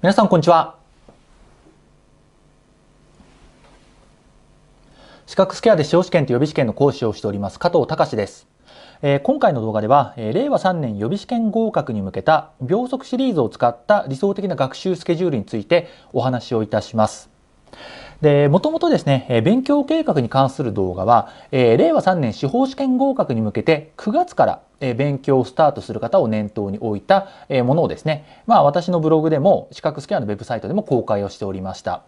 皆さんこんにちは資格スケアで司法試験と予備試験の講師をしております加藤隆です、えー、今回の動画では、えー、令和3年予備試験合格に向けた秒速シリーズを使った理想的な学習スケジュールについてお話をいたしますで、もともとですね、勉強計画に関する動画は、令和3年司法試験合格に向けて9月から勉強をスタートする方を念頭に置いたものをですね、まあ私のブログでも資格スキャンのウェブサイトでも公開をしておりました。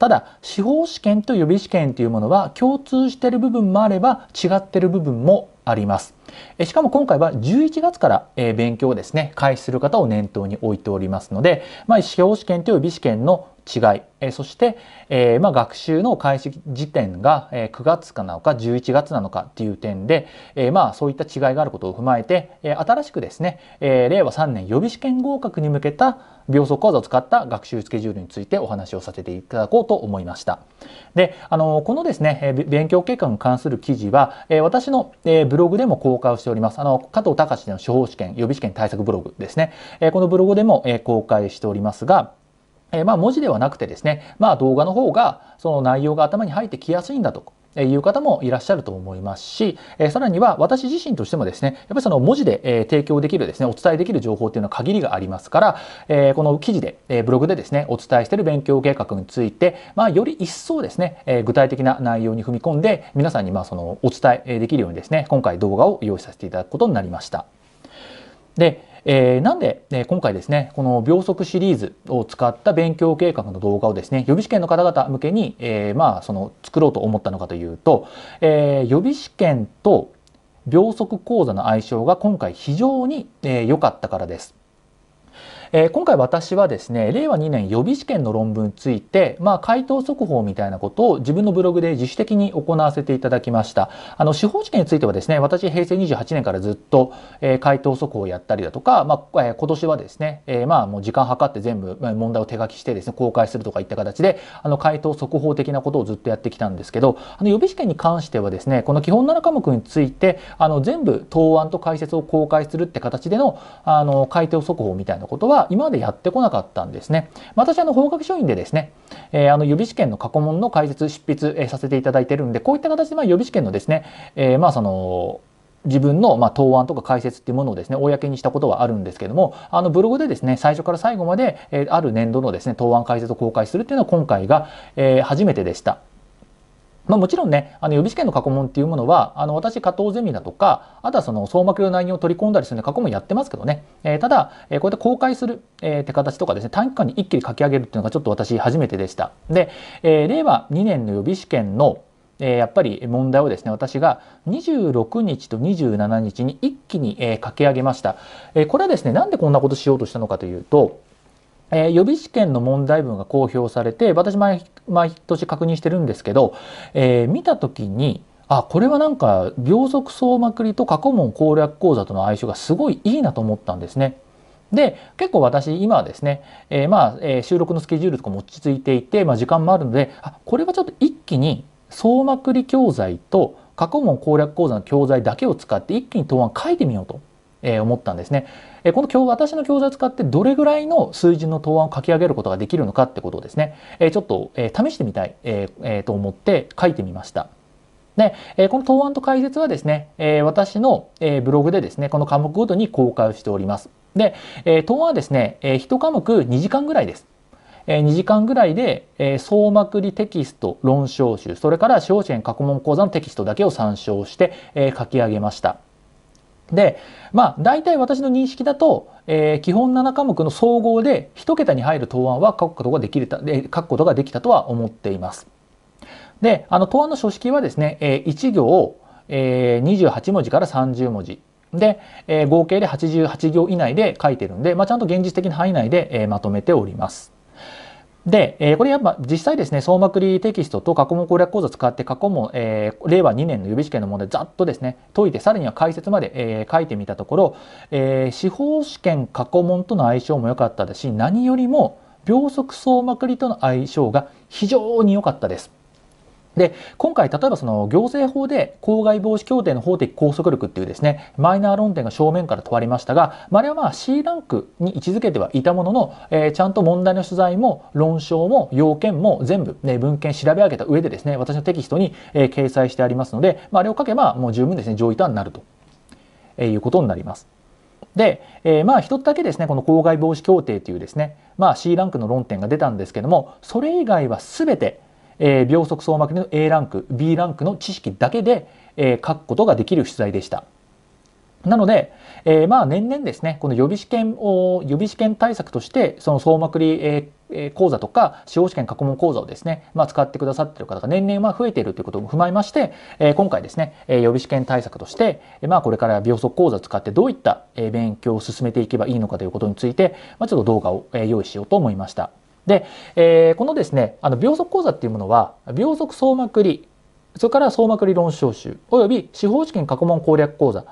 ただ、司法試験と予備試験というものは共通している部分もあれば違っている部分もあります。しかも今回は11月から勉強をですね、開始する方を念頭に置いておりますので、まあ、司法試験と予備試験の違い、えそして、えまあ、学習の開始時点が、え9月かなのか11月なのかっていう点で、えまあ、そういった違いがあることを踏まえて、え新しくですね、え令和3年予備試験合格に向けた秒速講座を使った学習スケジュールについてお話をさせていただこうと思いました。で、あのこのですね、勉強結果に関する記事は、え私の、えブログでも公開をしております。あの加藤隆の司法試験予備試験対策ブログですね。えこのブログでも、え公開しておりますが、えー、まあ文字ではなくてですね、まあ動画の方がその内容が頭に入ってきやすいんだという方もいらっしゃると思いますし、えさらには私自身としてもですね、やっぱりその文字で、え提供できるですね、お伝えできる情報っていうのは限りがありますから、えこの記事で、えブログでですね、お伝えしている勉強計画について、まあ、より一層ですね、え具体的な内容に踏み込んで、皆さんにまあそのお伝えできるようにですね、今回動画を用意させていただくことになりました。で、えー、なんで、え今回ですね、この秒速シリーズを使った勉強計画の動画をですね、予備試験の方々向けに、えー、まあ、その、作ろうと思ったのかというと、えー、予備試験と秒速講座の相性が今回非常に良、えー、かったからです。えー、今回私はですね、令和2年予備試験の論文について、まあ、回答速報みたいなことを自分のブログで自主的に行わせていただきました。あの、司法試験についてはですね、私、平成28年からずっと、えー、回答速報をやったりだとか、まあ、えー、今年はですね、えー、まあ、もう時間計って全部問題を手書きしてですね、公開するとかいった形で、あの、回答速報的なことをずっとやってきたんですけど、あの、予備試験に関してはですね、この基本7科目について、あの、全部答案と解説を公開するって形での、あの、回答速報みたいなことは、今までやってこなかったんですね。私、あの、法学書院でですね、えー、あの、予備試験の過去問の解説、執筆、えー、させていただいてるんで、こういった形で、まあ、予備試験のですね、えー、まあ、その、自分の、まあ、答案とか解説っていうものをですね、公にしたことはあるんですけども、あのブログでですね、最初から最後まで、えー、ある年度のですね、答案解説を公開するっていうのは今回が、えー、初めてでした。まあ、もちろんね、あの予備試験の過去問っていうものは、あの私、加藤ゼミだとか、あとはその総幕の内容を取り込んだりするの過去問やってますけどね、えー、ただ、えー、こうやって公開する、えー、って形とかですね、短期間に一気に書き上げるっていうのがちょっと私初めてでした。で、えー、令和2年の予備試験の、えー、やっぱり問題をですね、私が26日と27日に一気に、えー、書き上げました。えー、これはですね、なんでこんなことしようとしたのかというと、えー、予備試験の問題文が公表されて私毎年確認してるんですけど、えー、見た時にあこれはなんか秒速総まくりと過去問攻略講座との相性がすごいいいなと思ったんですね。で結構私今はですね、えー、まあ、えー、収録のスケジュールとかも落ち着いていて、まあ、時間もあるのであこれはちょっと一気に総まくり教材と過去問攻略講座の教材だけを使って一気に答案書いてみようとえー、思ったんですね。えー、この今日私の教材を使ってどれぐらいの数字の答案を書き上げることができるのかってことをですね、えー、ちょっと、えー、試してみたい、えーえー、と思って書いてみました。で、えー、この答案と解説はですね、えー、私の、えー、ブログでですね、この科目ごとに公開をしております。で、えー、答案はですね、えー、1科目2時間ぐらいです。えー、2時間ぐらいで、えー、総まくりテキスト、論証集、それから司法試験過去問講座のテキストだけを参照して、えー、書き上げました。で、まあ、大体私の認識だと、えー、基本7科目の総合で1桁に入る答案は書くことができたで書くことができたとは思っています。で、あの答案の書式はですね、えー、1行、えー、28文字から30文字で、えー、合計で88行以内で書いてるんで、まあ、ちゃんと現実的な範囲内で、えまとめております。で、えー、これやっぱ実際ですね、総まくりテキストと過去問攻略講座を使って過去問、えー、令和2年の予備試験の問題ざっとですね、解いて、さらには解説まで、えー、書いてみたところ、えー、司法試験過去問との相性も良かったですし、何よりも秒速総まくりとの相性が非常に良かったです。で、今回、例えばその行政法で公害防止協定の法的拘束力っていうですね、マイナー論点が正面から問われましたが、まあ、あれはまあ C ランクに位置づけてはいたものの、えー、ちゃんと問題の取材も論証も要件も全部、ね、文献調べ上げた上でですね、私のテキストに、えー、掲載してありますので、まあ、あれを書けばもう十分ですね、上位端になると、えー、いうことになります。で、えー、まあ一つだけですね、この公害防止協定というですね、まあ C ランクの論点が出たんですけども、それ以外は全てえー、秒速総膜の A ランク B ランクの知識だけで、えー、書くことができる取材でした。なので、えー、まあ年々ですねこの予備試験を予備試験対策としてその総まくり、えー、講座とか司法試験過去問講座をですね、まあ、使ってくださっている方が年々まあ増えているということも踏まえまして、えー、今回ですね、えー、予備試験対策として、えまあ、これから秒速講座を使ってどういった勉強を進めていけばいいのかということについて、まあ、ちょっと動画を用意しようと思いました。で、えー、このですね、あの秒速講座っていうものは、秒速総まくり、それから総まくり論証集、および司法試験過去問攻略講座、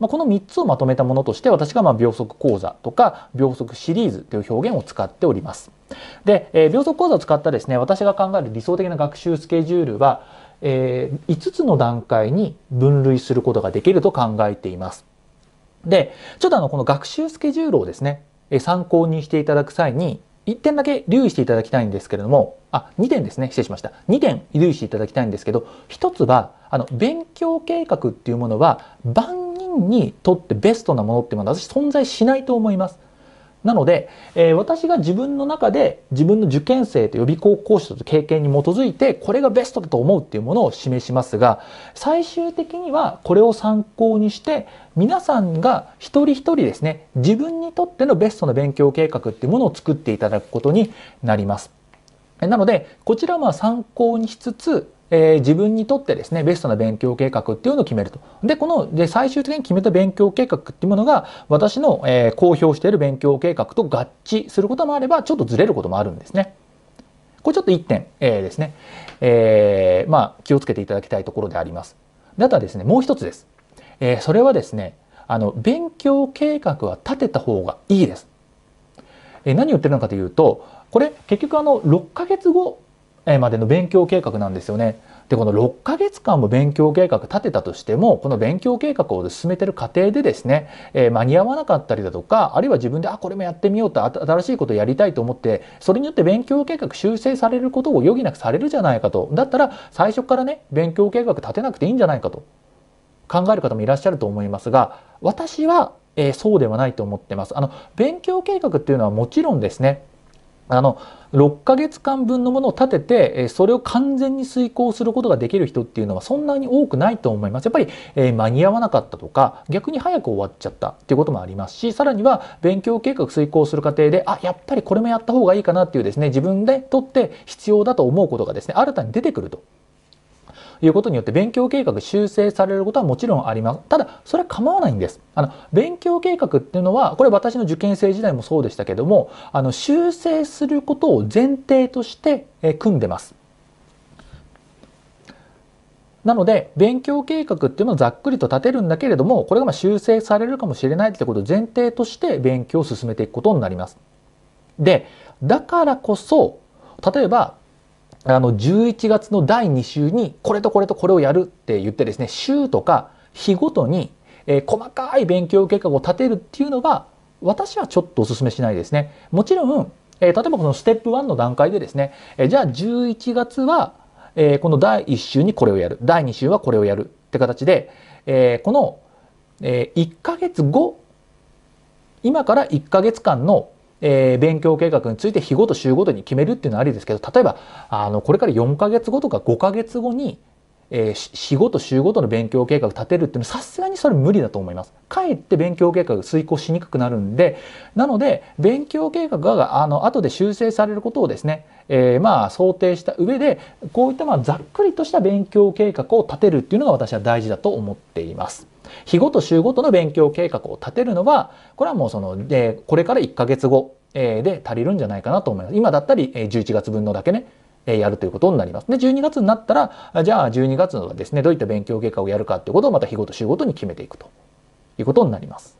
まあ、この3つをまとめたものとして私がま秒速講座とか秒速シリーズという表現を使っております。で、えー、秒速講座を使ったですね私が考える理想的な学習スケジュールは、えー、5つの段階に分類することができると考えています。でちょっとあのこの学習スケジュールをですね参考にしていただく際に1点だけ留意していただきたいんですけれども、あ、2点ですね。失礼しました。2点留意していただきたいんですけど、1つは、あの、勉強計画っていうものは、万人にとってベストなものっていうのは私存在しないと思います。なので、えー、私が自分の中で自分の受験生と予備校講師と経験に基づいてこれがベストだと思うっていうものを示しますが最終的にはこれを参考にして皆さんが一人一人ですね自分にとってのベストの勉強計画っていうものを作っていただくことになります。なのでこちらは参考にしつつえー、自分にとってですねベストな勉強計画っていうのを決めると。でこので最終的に決めた勉強計画っていうものが私の、えー、公表している勉強計画と合致することもあればちょっとずれることもあるんですね。これちょっと1点、えー、ですね、えー、まあ、気をつけていただきたいところであります。であとはですねもう一つです。えー、それはですねあの勉強計画は立てた方がいいです。えー、何を言ってるのかというとこれ結局あの6ヶ月後までの勉強計画なんですよね。でこの6ヶ月間も勉強計画立てたとしてもこの勉強計画を進めてる過程でですね、えー、間に合わなかったりだとかあるいは自分であこれもやってみようと新しいことをやりたいと思ってそれによって勉強計画修正されることを余儀なくされるじゃないかとだったら最初からね勉強計画立てなくていいんじゃないかと考える方もいらっしゃると思いますが私は、えー、そうではないと思ってます。あの勉強計画っていうのはもちろんですねあの6ヶ月間分のものを立ててそれを完全に遂行することができる人っていうのはそんなに多くないと思いますやっぱり、えー、間に合わなかったとか逆に早く終わっちゃったっていうこともありますしさらには勉強計画遂行する過程であやっぱりこれもやった方がいいかなっていうですね自分でとって必要だと思うことがですね新たに出てくるということによって勉強計画修正されることはもちろんあります。ただ、それは構わないんです。あの、勉強計画っていうのは、これ私の受験生時代もそうでしたけども、あの、修正することを前提として、え組んでます。なので勉強計画っていうのをざっくりと立てるんだけれどもこれがま修正されるかもしれないってことを前提として勉強を進めていくことになります。でだからこそ例えばあの、11月の第2週に、これとこれとこれをやるって言ってですね、週とか日ごとに、えー、細かい勉強計画を立てるっていうのが、私はちょっとお勧めしないですね。もちろん、えー、例えばこのステップ1の段階でですね、えー、じゃあ11月は、えー、この第1週にこれをやる、第2週はこれをやるって形で、えー、この、えー、1ヶ月後、今から1ヶ月間のえー、勉強計画について日ごと週ごとに決めるっていうのはありですけど例えばあのこれから4ヶ月後とか5ヶ月後に、えー、日ごと週ごとの勉強計画立てるっていうのはさすがにそれ無理だと思います。かえって勉強計画が遂行しにくくなるんでなので勉強計画があの後で修正されることをですね、えー、まあ想定した上でこういったまあざっくりとした勉強計画を立てるっていうのが私は大事だと思っています。日ごと週ごとの勉強計画を立てるのは、これはもうその、で、これから1ヶ月後、えで足りるんじゃないかなと思います。今だったり、え11月分のだけね、えやるということになります。で、12月になったら、じゃあ12月のですね、どういった勉強計画をやるかということをまた日ごと週ごとに決めていくということになります。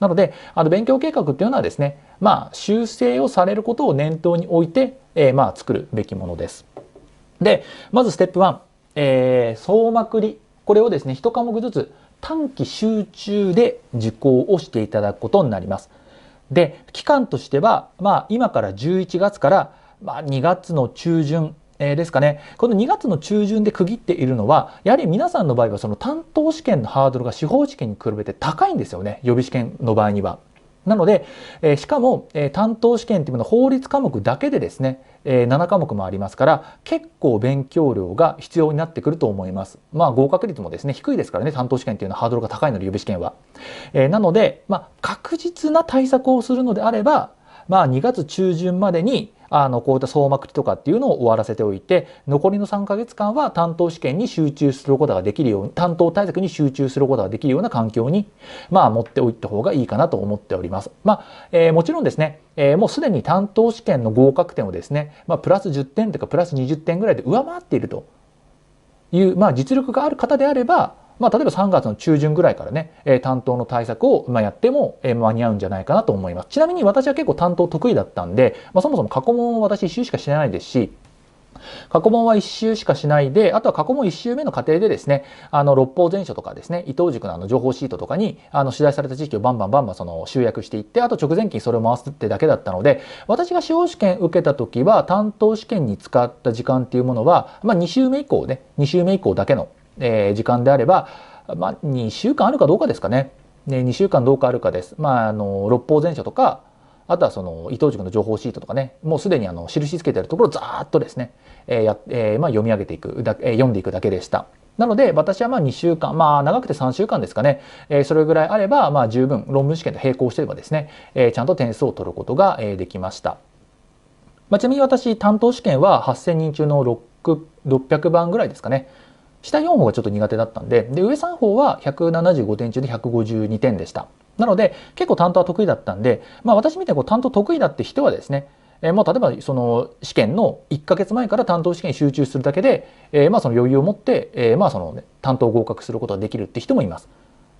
なので、あの勉強計画っていうのはですね、まあ、修正をされることを念頭に置いて、えー、まあ、作るべきものです。で、まずステップ1、えー、総まくり。これをですね、1科目ずつ短期集中で受講をしていただくことになります。で、期間としては、まあ、今から11月から、まあ、2月の中旬、えー、ですかね。この2月の中旬で区切っているのは、やはり皆さんの場合はその担当試験のハードルが司法試験に比べて高いんですよね。予備試験の場合には。なので、えー、しかも、えー、担当試験っていうのは法律科目だけでですね、え7科目もありますから結構勉強量が必要になってくると思います。まあ合格率もですね低いですからね担当試験っていうのはハードルが高いので予備試験は。えー、なので、まあ、確実な対策をするのであれば、まあ、2月中旬までにあのこういった総まくりとかっていうのを終わらせておいて残りの3ヶ月間は担当試験に集中することができるように担当対策に集中することができるような環境に、まあ、持っておいた方がいいかなと思っております。まあえー、もちろんですねえー、もうすでに担当試験の合格点をですね、まあ、プラス10点とかプラス20点ぐらいで上回っているという、まあ、実力がある方であればまあ、例えば3月の中旬ぐらいからね、え担当の対策を、まやっても、え間に合うんじゃないかなと思います。ちなみに私は結構担当得意だったんで、まあ、そもそも過去問を私1周しかしてないですし、過去問は1周しかしないで、あとは過去問1周目の過程でですね、あの、六法全書とかですね、伊藤塾のあの情報シートとかに、あの、取材された地域をバンバンバンバンその集約していって、あと直前期にそれを回すってだけだったので、私が司法試験受けた時は、担当試験に使った時間っていうものは、まあ、2週目以降ね、2週目以降だけのえー、時間であれば、まあ、2週間あるかどうかですかね。ね2週間どうかあるかです。まあ、あの六法全書とかあとはその伊藤塾の情報シートとかねもうすでにあの印つけてあるところをざーっとですね、えーやえーまあ、読み上げていくだ、えー、読んでいくだけでした。なので私はまあ2週間まあ長くて3週間ですかね、えー、それぐらいあればまあ十分論文試験と並行してればですね、えー、ちゃんと点数を取ることが、えー、できました。まあ、ちなみに私担当試験は8000人中の600番ぐらいですかね下4方がちょっと苦手だったんで、で、上3方は175点中で152点でした。なので、結構担当は得意だったんで、まあ私みたいにこう担当得意だって人はですね、えー、まあ例えばその試験の1ヶ月前から担当試験に集中するだけで、えー、まあその余裕を持って、えー、まあその、ね、担当合格することができるって人もいます。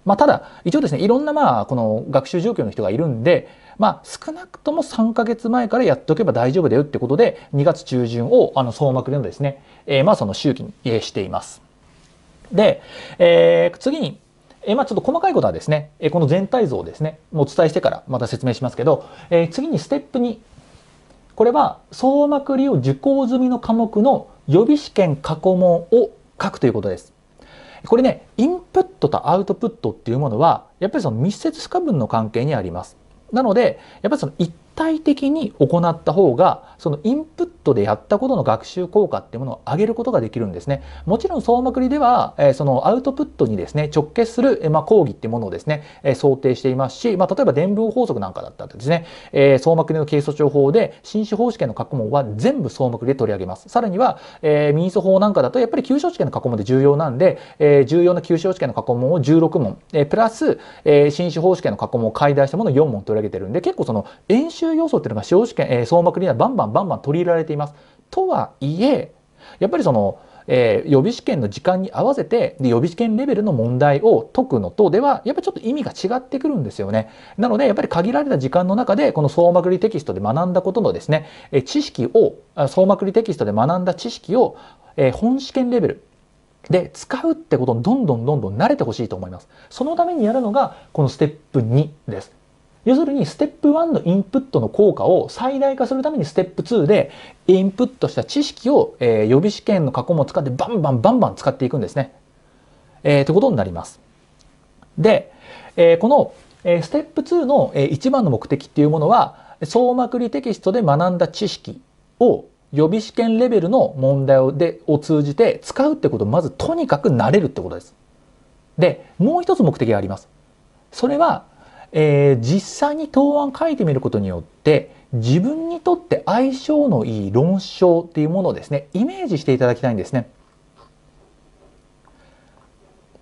まあ、ただ、一応ですね、いろんなまあ、この学習状況の人がいるんで、まあ、少なくとも3ヶ月前からやっとけば大丈夫だよってことで、2月中旬を、あの、総幕でのですね、えー、まあ、その周期にしています。で、えー、次に、えー、まあちょっと細かいことはですね、えー、この全体像をですね、もうお伝えしてからまた説明しますけど、えー、次にステップ2。これは、総膜りを受講済みの科目の予備試験過去問を書くということです。これね、インプットとアウトプットっていうものは、やっぱりその密接不可分の関係にあります。なので、やっぱりその一体的に行った方がそのインプットでやったことの学習効果っていうものを上げることができるんですねもちろん総まくりでは、えそのアウトプットにですね直結する、えまあ、講義っていうものをですね、え想定していますし、まあ、例えば伝聞法則なんかだったらですね、えー、総まくりの軽訴庁法で新司法試験の過去問は全部総まくりで取り上げますさらには、えー、民訴法なんかだとやっぱり急所試験の過去問で重要なんで、えー、重要な急所試験の過去問を16問、えプラス、えー、新司法試験の過去問を解題したものを4問取り上げてるんで結構その演習いう要素っていうのが司法試験、えー、総幕にはバンバンバンバン取り入れられています。とはいえやっぱりその、えー、予備試験の時間に合わせてで予備試験レベルの問題を解くのとではやっぱりちょっと意味が違ってくるんですよね。なのでやっぱり限られた時間の中でこの総まくりテキストで学んだことのですね、え知識を総まくりテキストで学んだ知識を、え本試験レベルで使うってことにどんどんどんどん慣れてほしいと思います。そのためにやるのがこのステップ2です。要するにステップ1のインプットの効果を最大化するためにステップ2でインプットした知識を、えー、予備試験の過去も使ってバンバンバンバン使っていくんですね。えー、ということになります。で、えー、この、えー、ステップ2の、えー、一番の目的っていうものは総まくりテキストで学んだ知識を予備試験レベルの問題をでを通じて使うってことをまずとにかく慣れるってことです。でもう一つ目的があります。それはえー、実際に答案書いてみることによって自分にとって相性のいい論証っていうものをですねイメージしていただきたいんですね。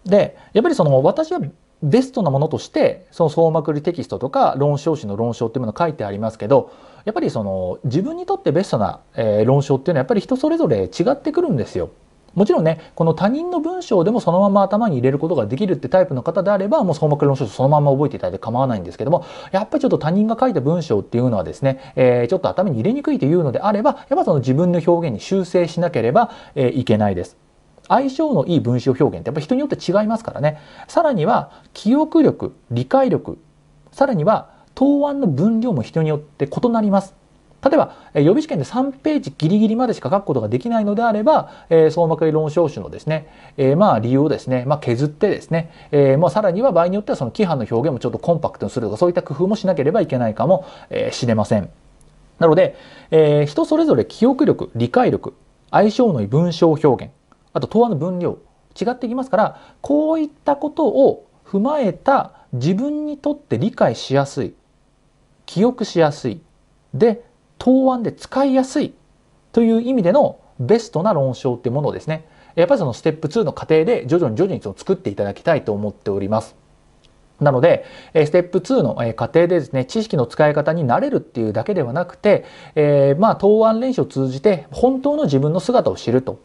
でやっぱりその私はベストなものとしてその総まくりテキストとか論証誌の論証っていうもの書いてありますけどやっぱりその自分にとってベストな、えー、論証っていうのはやっぱり人それぞれ違ってくるんですよ。もちろんねこの他人の文章でもそのまま頭に入れることができるってタイプの方であればもう相馬くの書そのまま覚えていただいて構わないんですけどもやっぱりちょっと他人が書いた文章っていうのはですね、えー、ちょっと頭に入れにくいというのであればやっぱその自分の表現に修正しなければ、えー、いけないです。相性のいい文章表現ってやっぱ人によって違いますからねさらには記憶力理解力さらには答案の分量も人によって異なります例えば、予備試験で3ページギリギリまでしか書くことができないのであれば、えー、総馬理論証集のですね、えー、まあ理由をですね、まあ、削ってですね、えー、まあさらには場合によってはその規範の表現もちょっとコンパクトにするとかそういった工夫もしなければいけないかもし、えれません。なので、えー、人それぞれ記憶力理解力相性の文章表現あと答案の分量違ってきますからこういったことを踏まえた自分にとって理解しやすい記憶しやすいで答案で使いやすいという意味でのベストな論証ってものをですねやっぱりそのステップ2の過程で徐々に徐々にその作っていただきたいと思っております。なので、ステップ2の過程でですね、知識の使い方に慣れるっていうだけではなくて、えー、まあ、答案練習を通じて、本当の自分の姿を知ると。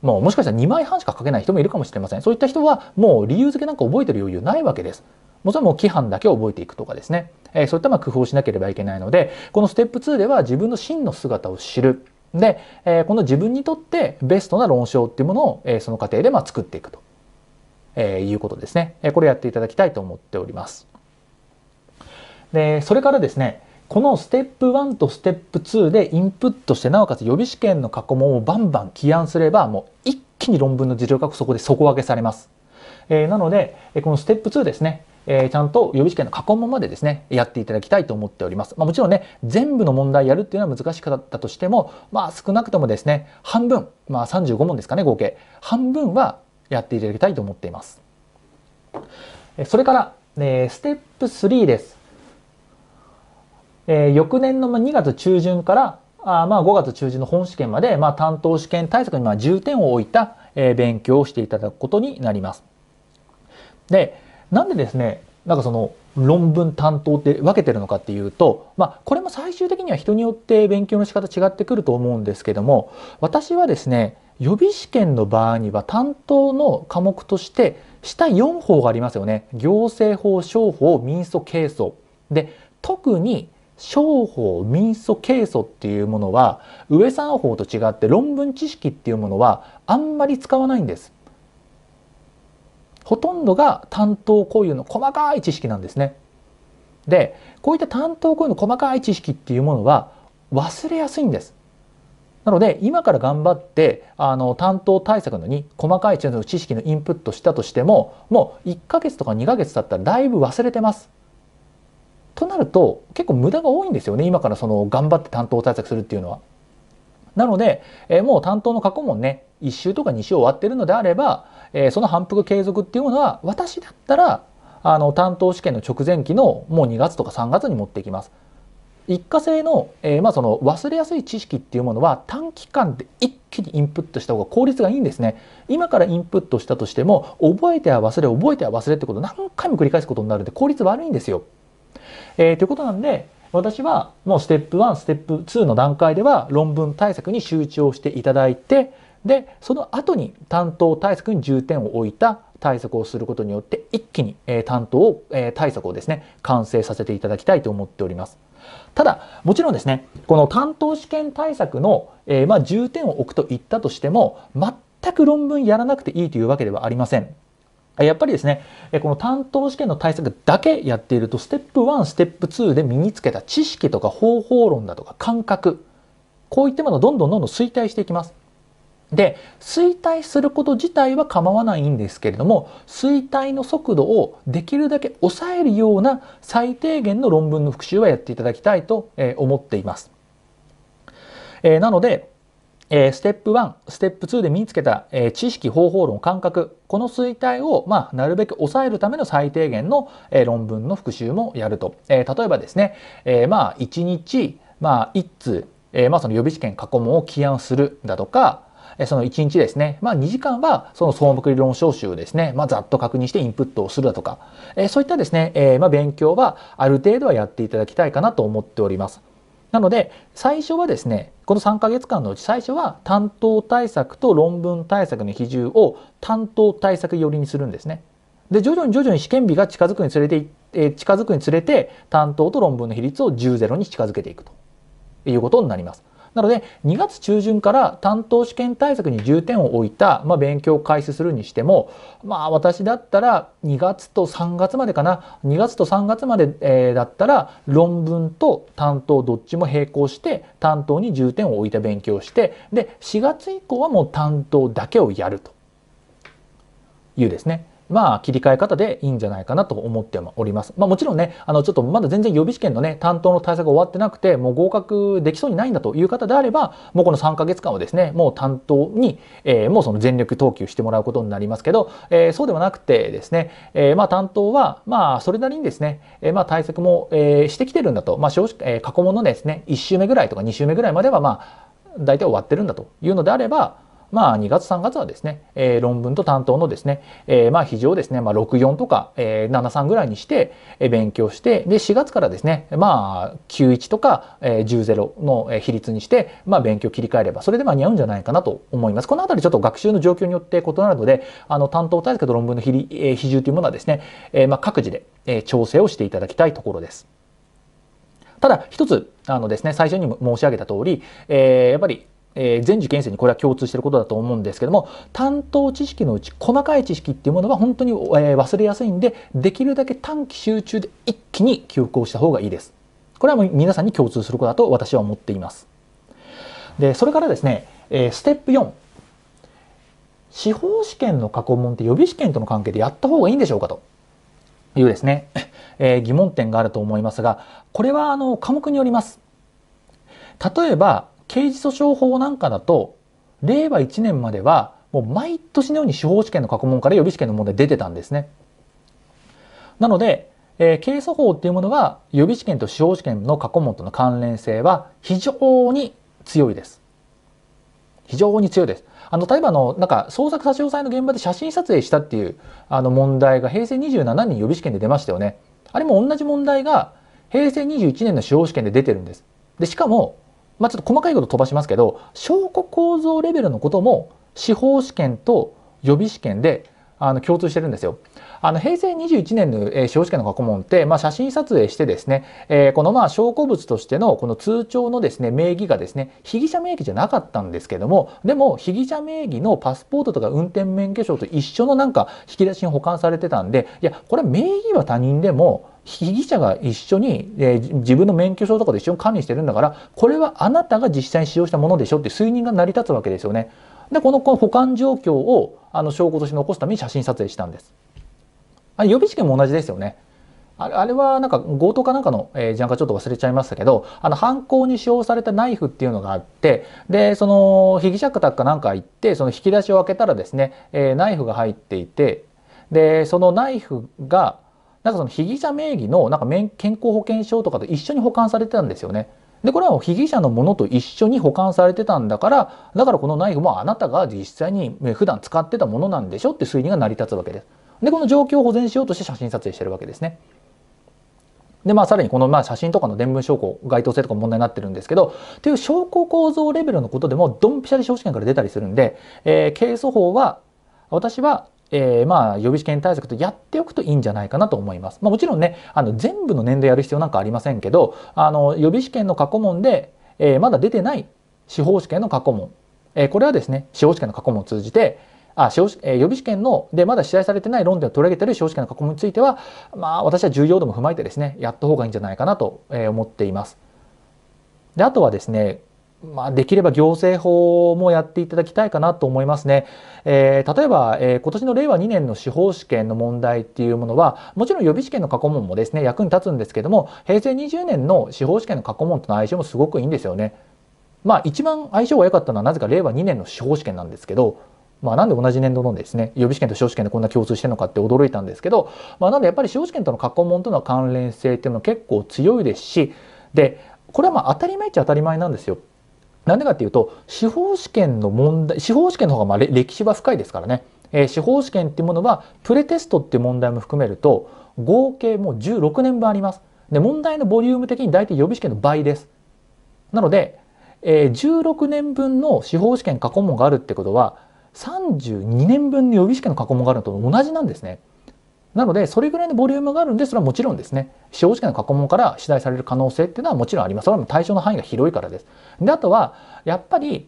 もう、もしかしたら2枚半しか書けない人もいるかもしれません。そういった人は、もう理由付けなんか覚えてる余裕ないわけです。もちろんも規範だけを覚えていくとかですね、えー、そういったま工夫をしなければいけないので、このステップ2では自分の真の姿を知る。で、えー、この自分にとってベストな論証っていうものを、えー、その過程でま作っていくと、えいうことですね。えこれやっていただきたいと思っております。で、それからですね、このステップ1とステップ2でインプットしてなおかつ予備試験の過去問をバンバン起案すればもう一気に論文の実力がそこで底上げされます。えー、なので、このステップ2ですね。えー、ちゃんと予備試験の過去問までですね、やっていただきたいと思っております。まあ、もちろんね、全部の問題やるっていうのは難しかったとしても、まあ、少なくともですね、半分、まあ、35問ですかね、合計。半分はやっていただきたいと思っています。それから、えー、ステップ3です。えー、翌年の2月中旬からあまあ5月中旬の本試験まで、まあ、担当試験対策にまあ重点を置いた、えー、勉強をしていただくことになります。で、なんでですね、なんかその論文担当って分けてるのかっていうと、まあ、これも最終的には人によって勉強の仕方違ってくると思うんですけども、私はですね、予備試験の場合には担当の科目として下4法がありますよね。行政法、商法、民訴、係訴。で、特に商法、民訴、係訴っていうものは、上3法と違って論文知識っていうものはあんまり使わないんです。ほとんどが担当固有の細かい知識なんですね。でこういった担当固有の細かい知識っていうものは忘れやすいんです。なので今から頑張ってあの担当対策のに細かい知識のインプットしたとしてももう1ヶ月とか2ヶ月経ったらだいぶ忘れてます。となると結構無駄が多いんですよね今からその頑張って担当対策するっていうのは。なので、えー、もう担当の過去問ね1週とか2週終わってるのであれば、えー、その反復継続っていうものは私だったらあの担当試験の直前期のもう2月とか3月に持ってきます。一過性の,、えー、まあその忘れやすい知識っていうものは短期間で一気にインプットした方が効率がいいんですね今からインプットしたとしても覚えては忘れ覚えては忘れってことを何回も繰り返すことになるんで効率悪いんですよ。えー、ということなんで私はもうステップ1ステップ2の段階では論文対策に集中をしていただいてでその後に担当対策に重点を置いた対策をすることによって一気に、え担当を、え対策をですね完成させていただきたいと思っております。ただもちろんですねこの担当試験対策の、えー、まあ、重点を置くと言ったとしても全く論文やらなくていいというわけではありません。やっぱりですね、この担当試験の対策だけやっていると、ステップ1、ステップ2で身につけた知識とか方法論だとか感覚、こういったものをどんどんどんどん衰退していきます。で衰退すること自体は構わないんですけれども衰退の速度をできるだけ抑えるような最低限の論文の復習はやっていただきたいと思っています。えー、なので、えステップ1ステップ2で身につけた、え知識方法論感覚この衰退を、まあ、なるべく抑えるための最低限の、え論文の復習もやると、え例えばですね、えまあ1日、まあ、1通、えまあ、その予備試験過去問を起案するだとかその1日ですね、まあ、2時間はその総目理論招集をですね、まあ、ざっと確認してインプットをするだとか、えそういったですね、えまあ、勉強はある程度はやっていただきたいかなと思っております。なので最初はですねこの3ヶ月間のうち最初は担当対策と論文対策の比重を担当対策寄りにするんですね。で徐々に徐々に試験日が近づくにつれて、え近づくにつれて担当と論文の比率を10 0に近づけていくということになります。なので2月中旬から担当試験対策に重点を置いた、まあ、勉強を開始するにしてもまあ私だったら2月と3月までかな2月と3月まで、えー、だったら論文と担当どっちも並行して担当に重点を置いた勉強をしてで4月以降はもう担当だけをやるというですね。まあ、切り替え方でいいんじゃないかなと思っております。まあ、もちろんね、あの、ちょっとまだ全然予備試験のね、担当の対策終わってなくて、もう合格できそうにないんだという方であれば、もうこの3ヶ月間はですね、もう担当に、えー、もうその全力投球してもらうことになりますけど、えー、そうではなくてですね、えー、まあ、担当は、まあ、それなりにですね、えまあ、対策も、えしてきてるんだと、まあ、正直、え過去問のですね、1週目ぐらいとか2週目ぐらいまでは、まあ、大体終わってるんだというのであれば、まあ、2月3月はですね、えー、論文と担当のですね、えー、まあ、非常ですね、まあ、64とか、えー、73ぐらいにして、えー、勉強して、で、4月からですね、まあ、91とか、えー、10-0の比率にして、まあ、勉強切り替えれば、それで間に合うんじゃないかなと思います。このあたりちょっと学習の状況によって異なるので、あの、担当対策と論文の比,、えー、比重というものはですね、えー、まあ、各自で、えー、調整をしていただきたいところです。ただ、一つ、あのですね、最初にも申し上げた通り、えー、やっぱりえー、全受験生にこれは共通してることだと思うんですけども担当知識のうち細かい知識っていうものは本当に、えー、忘れやすいんでできるだけ短期集中で一気に記憶をした方がいいですこれはもう皆さんに共通することだと私は思っていますでそれからですね、えー、ステップ4司法試験の過去問って予備試験との関係でやった方がいいんでしょうかというですね、えー、疑問点があると思いますがこれはあの科目によります例えば刑事訴訟法なんかだと、令和1年までは、もう毎年のように司法試験の過去問から予備試験の問題出てたんですね。なので、えー、刑訴法っていうものが予備試験と司法試験の過去問との関連性は非常に強いです。非常に強いです。あの、例えばあの、なんか、捜索差し押さえの現場で写真撮影したっていう、あの問題が平成27年予備試験で出ましたよね。あれも同じ問題が平成21年の司法試験で出てるんです。で、しかも、まあ、ちょっと細かいこと飛ばしますけど証拠構造レベルのことも司法試験と予備試験であの共通してるんですよ。あの平成21年の、え司法試験の過去問って、まあ、写真撮影してですね、えー、このまあ証拠物としてのこの通帳のですね名義がですね被疑者名義じゃなかったんですけどもでも被疑者名義のパスポートとか運転免許証と一緒のなんか引き出しに保管されてたんでいやこれ名義は他人でも被疑者が一緒に、えー、自分の免許証とかで一緒に管理してるんだからこれはあなたが実際に使用したものでしょって推認が成り立つわけですよね。でこの保管状況をあの証拠として残すために写真撮影したんです。あ予備試験も同じですよね。あれあれはなんか強盗かなんかの、えー、ジャンかちょっと忘れちゃいましたけどあの犯行に使用されたナイフっていうのがあってでその被疑者かなんか行ってその引き出しを開けたらですね、えー、ナイフが入っていてでそのナイフがなんかその被疑者名義のなんか健康保険証とかと一緒に保管されてたんですよね。でこれは被疑者のものと一緒に保管されてたんだからだからこのナイフもあなたが実際に普段使ってたものなんでしょって推理が成り立つわけです。でこの状況を保全しようとして写真撮影してるわけですね。でまあ、さらにこのまあ写真とかの伝聞証拠該当性とか問題になってるんですけどという証拠構造レベルのことでもドンピシャで証試験から出たりするんで、えー、刑訴法は私はえー、まあ予備試験対策とやっておくといいんじゃないかなと思います。まあ、もちろんねあの全部の年度やる必要なんかありませんけどあの予備試験の過去問で、えー、まだ出てない司法試験の過去問、えー、これはですね司法試験の過去問を通じてあ司法えー、予備試験のでまだ試合されてない論点を取り上げている司法試験の過去問については、まあ、私は重要度も踏まえてですねやった方がいいんじゃないかなと思っています。であとはですねまあ、できれば行政法もやっていただきたいかなと思いますね。えー、例えば、えー、今年の令和2年の司法試験の問題っていうものは、もちろん予備試験の過去問もですね、役に立つんですけども、平成20年の司法試験の過去問との相性もすごくいいんですよね。まあ、一番相性が良かったのはなぜか令和2年の司法試験なんですけど、まあ、なんで同じ年度のですね予備試験と司法試験でこんな共通してるのかって驚いたんですけど、まあ、なんでやっぱり司法試験との過去問との関連性っていうのは結構強いですしでこれはまあ当たり前っちゃ当たり前なんですよ。なんでかっていうと、司法試験の問題、司法試験の方がまあ歴史は深いですからね。えー、司法試験っていうものは、プレテストっていう問題も含めると、合計もう16年分あります。で、問題のボリューム的に大体予備試験の倍です。なので、えー、16年分の司法試験過去問があるってことは、32年分の予備試験の過去問があるのと同じなんですね。なので、それぐらいのボリュームがあるんで、それはもちろんですね、司法試験の過去問から取材される可能性っていうのはもちろんあります。それは対象の範囲が広いからです。で、あとは、やっぱり、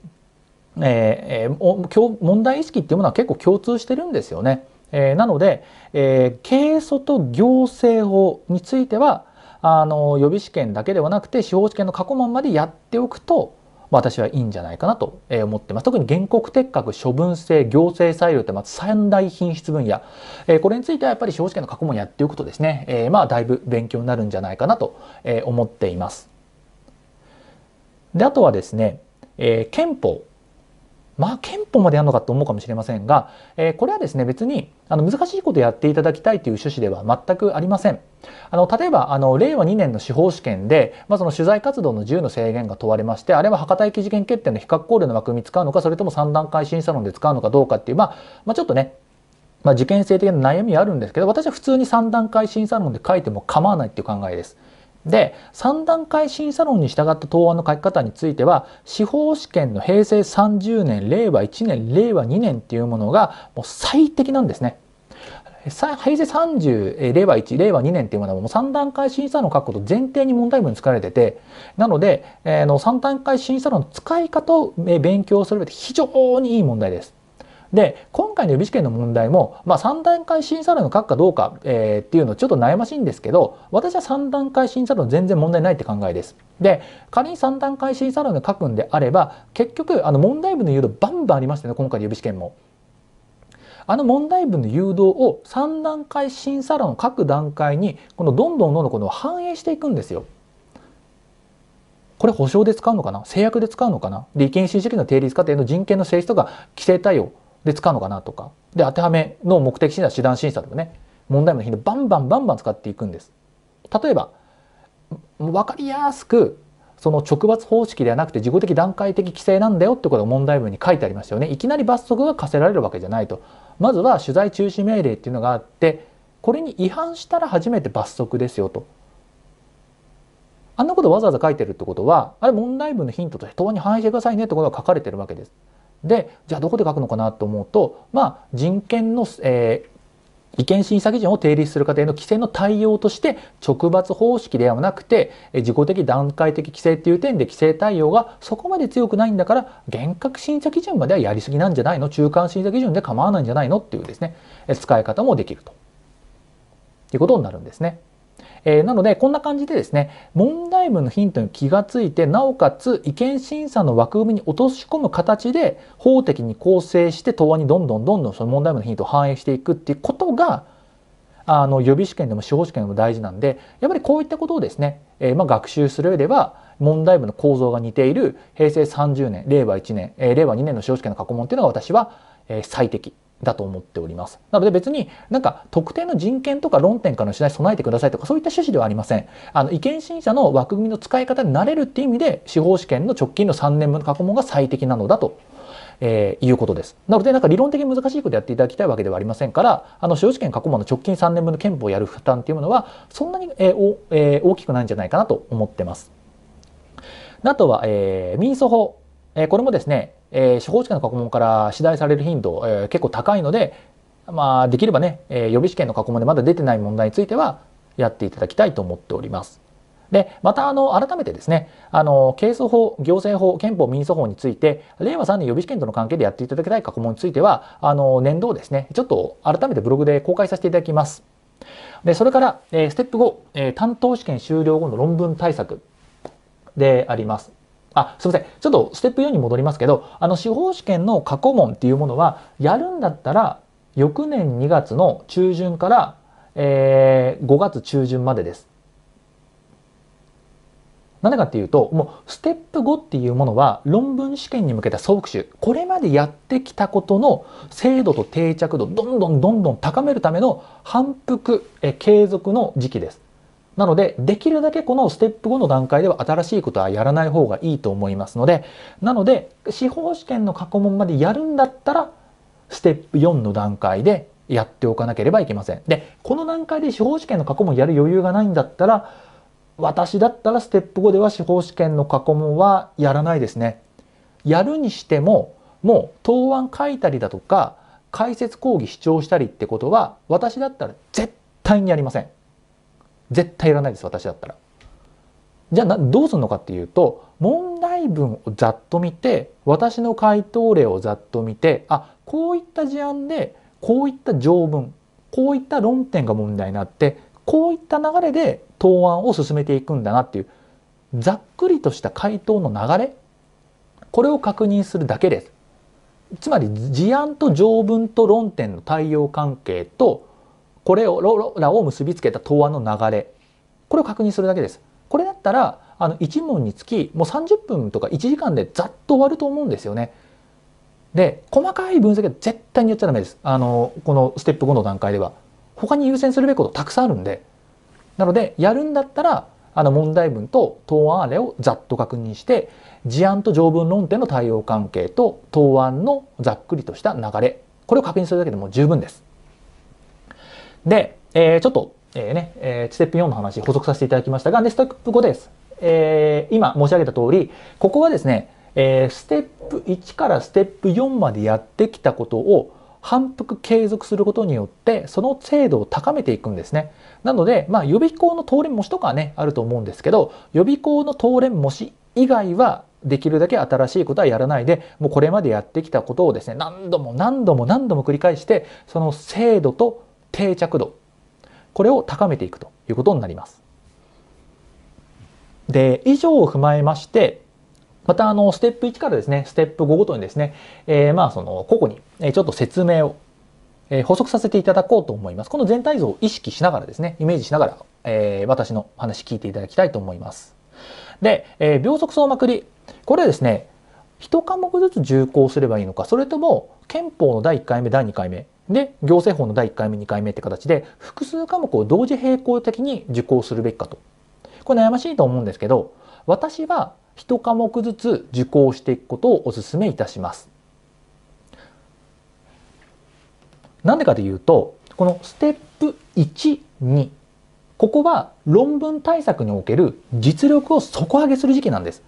えー、えー、問題意識っていうものは結構共通してるんですよね。えー、なので、えー、経訴と行政法については、あの、予備試験だけではなくて、司法試験の過去問までやっておくと、まあ、私はいいんじゃないかなと思ってます。特に原告撤格、処分制、行政裁量ってまず三大品質分野、えー、これについてはやっぱり司法試験の過去問やっていうことですね、えー、まあだいぶ勉強になるんじゃないかなと思っています。であとはですね、えー、憲法まあ憲法までやるのかと思うかもしれませんが、えー、これはですね別にあの難しいことやっていただきたいという趣旨では全くありません。あの例えばあの令和2年の司法試験で、まあ、その取材活動の自由の制限が問われましてあれは博多駅事件決定の比較考慮の枠組み使うのかそれとも3段階審査論で使うのかどうかっていう、まあ、まあちょっとねまあ、事件性的な悩みはあるんですけど私は普通に3段階審査論で書いても構わないっていう考えです。で3段階審査論に従った答案の書き方については司法試験の平成30年令和1年令和2年っていうものがもう最適なんですね。平成30、令和1、令和2年っていうものはもう3段階審査論を書くこと前提に問題文に使われてて、なので、えー、の3段階審査論の使い方を勉強する上で非常にいい問題です。で今回の予備試験の問題も、まあ、3段階審査論を書くかどうか、えー、っていうのちょっと悩ましいんですけど私は3段階審査論全然問題ないって考えです。で仮に3段階審査論を書くんであれば結局あの問題文の誘導バンバンありましたね今回の予備試験も。あの問題文の誘導を3段階審査論を書く段階にこのどんどんどんどんこの反映していくんですよ。これ保証で使うのかな制約で使うのかなで意見査権の定理過程の人権の性質とか規制対応で使うのかなとかで当てはめの目的診断、手段審査とかね問題文の頻度バンバンバンバン使っていくんです。例えば分かりやすくその直罰方式ではなくて事後的段階的規制なんだよってことが問題文に書いてありましたよねいきなり罰則が課せられるわけじゃないとまずは取材中止命令っていうのがあってこれに違反したら初めて罰則ですよとあんなことわざわざ書いてるってことはあれ問題文のヒントとして当に反映してくださいねってことが書かれてるわけですで、じゃあどこで書くのかなと思うと、まあ、人権の、えー、違審査基準を定立する過程の規制の対応として直罰方式ではなくて自己的段階的規制っていう点で規制対応がそこまで強くないんだから厳格審査基準まではやりすぎなんじゃないの中間審査基準で構わないんじゃないのっていうですね使い方もできるということになるんですね。えー、なのでこんな感じでですね問題文のヒントに気がついてなおかつ意見審査の枠組みに落とし込む形で法的に構成して答案にどんどんどんどんその問題文のヒントを反映していくっていうことがあの予備試験でも司法試験でも大事なんでやっぱりこういったことをですね、えー、まあ学習する上では問題文の構造が似ている平成30年令和1年、えー、令和2年の司法試験の過去問っていうのが私は、えー、最適だと思っております。なので別になんか特定の人権とか論点からの取材備えてくださいとかそういった趣旨ではありません。あの意見審査の枠組みの使い方になれるっていう意味で司法試験の直近の3年分の過去問が最適なのだと。えー、いうことです。なので、なんか理論的に難しいことやっていただきたいわけではありませんから、あの、司法試験過去問の直近3年分の憲法をやる負担っていうものは、そんなに、えーおえー、大きくないんじゃないかなと思ってます。あとは、えー、民訴法えこれもですね、え司法試験の過去問から指題される頻度、え結構高いので、まあ、できればね、え予備試験の過去問でまだ出てない問題についてはやっていただきたいと思っております。でまたあの改めてですねあの係争法行政法憲法民訴法について令和3年予備試験との関係でやっていただきたい過去問についてはあの年度をですねちょっと改めてブログで公開させていただきます。でそれから、えステップ5、え担当試験終了後の論文対策であります。あ、すみません。ちょっとステップ4に戻りますけど、あの、司法試験の過去問っていうものは、やるんだったら、翌年2月の中旬から、えー、5月中旬までです。なぜかっていうと、もうステップ5っていうものは論文試験に向けた総復習、これまでやってきたことの精度と定着度、どんどんどんどん高めるための反復、え継続の時期です。なので、できるだけこのステップ5の段階では新しいことはやらない方がいいと思いますので、なので、司法試験の過去問までやるんだったら、ステップ4の段階でやっておかなければいけません。で、この段階で司法試験の過去問やる余裕がないんだったら、私だったらステップ5では司法試験の過去問はやらないですね。やるにしても、もう答案書いたりだとか、解説講義主張したりってことは、私だったら絶対にやりません。絶対いらないです私だったら。じゃあどうするのかっていうと問題文をざっと見て私の回答例をざっと見てあこういった事案でこういった条文こういった論点が問題になってこういった流れで答案を進めていくんだなっていうざっくりとした回答の流れこれを確認するだけです。つまり事案と条文と論点の対応関係とこれをらを結びつけた答案の流れこれを確認するだけです。これだったらあの1問につきもう30分とか1時間でざっと終わると思うんですよね。で細かい分析は絶対にやっちゃダメです。あのこのステップ5の段階では他に優先するべきことたくさんあるんでなのでやるんだったらあの問題文と答案あれをざっと確認して事案と条文論点の対応関係と答案のざっくりとした流れこれを確認するだけでも十分です。で、えー、ちょっと、えー、ね、えー、ステップ4の話補足させていただきましたが、で、ステップ5です。えー、今申し上げた通り、ここはですね、えー、ステップ1からステップ4までやってきたことを反復継続することによってその精度を高めていくんですね。なので、まあ、予備校の通練模試とかはねあると思うんですけど予備校の通練模試以外はできるだけ新しいことはやらないでもうこれまでやってきたことをですね何度も何度も何度も繰り返してその精度と定着度これを高めていくということになります。で以上を踏まえましてまたあのステップ1からですねステップ5ごとにですね、えー、まあその個々にちょっと説明を補足させていただこうと思います。この全体像を意識しながらですねイメージしながら、えー、私の話聞いていただきたいと思います。で、えー、秒速総まくりこれですね1科目ずつ重厚すればいいのかそれとも憲法の第1回目第2回目で、行政法の第1回目、2回目って形で、複数科目を同時並行的に受講するべきかと。これ悩ましいと思うんですけど、私は1科目ずつ受講していくことをお勧めいたします。なんでかというと、このステップ1、2、ここは論文対策における実力を底上げする時期なんです。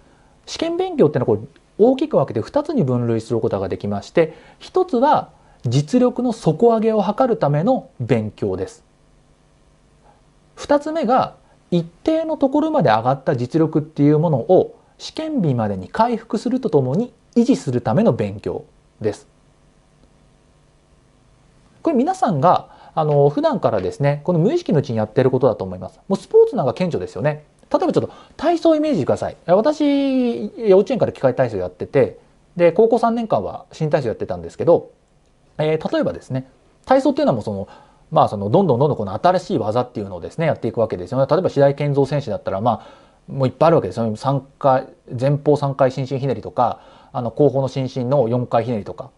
試験勉強ってのはこれ大きく分けて2つに分類することができまして、1つは実力の底上げを図るための勉強です。2つ目が一定のところまで上がった実力っていうものを試験日までに回復するとともに維持するための勉強です。これ皆さんがあの普段からですねこの無意識のうちにやってることだと思います。もうスポーツなんか顕著ですよね。例えばちょっと体操イメージください。私幼稚園から機械体操やっててで高校3年間は新体操やってたんですけどえー、例えばですね体操っていうのはもうそのまあそのどんどんどんどんこの新しい技っていうのをですねやっていくわけですよね。例えば白井健三選手だったらまあもういっぱいあるわけですよ3回前方3回伸身ひねりとかあの後方の伸身の4回ひねりとか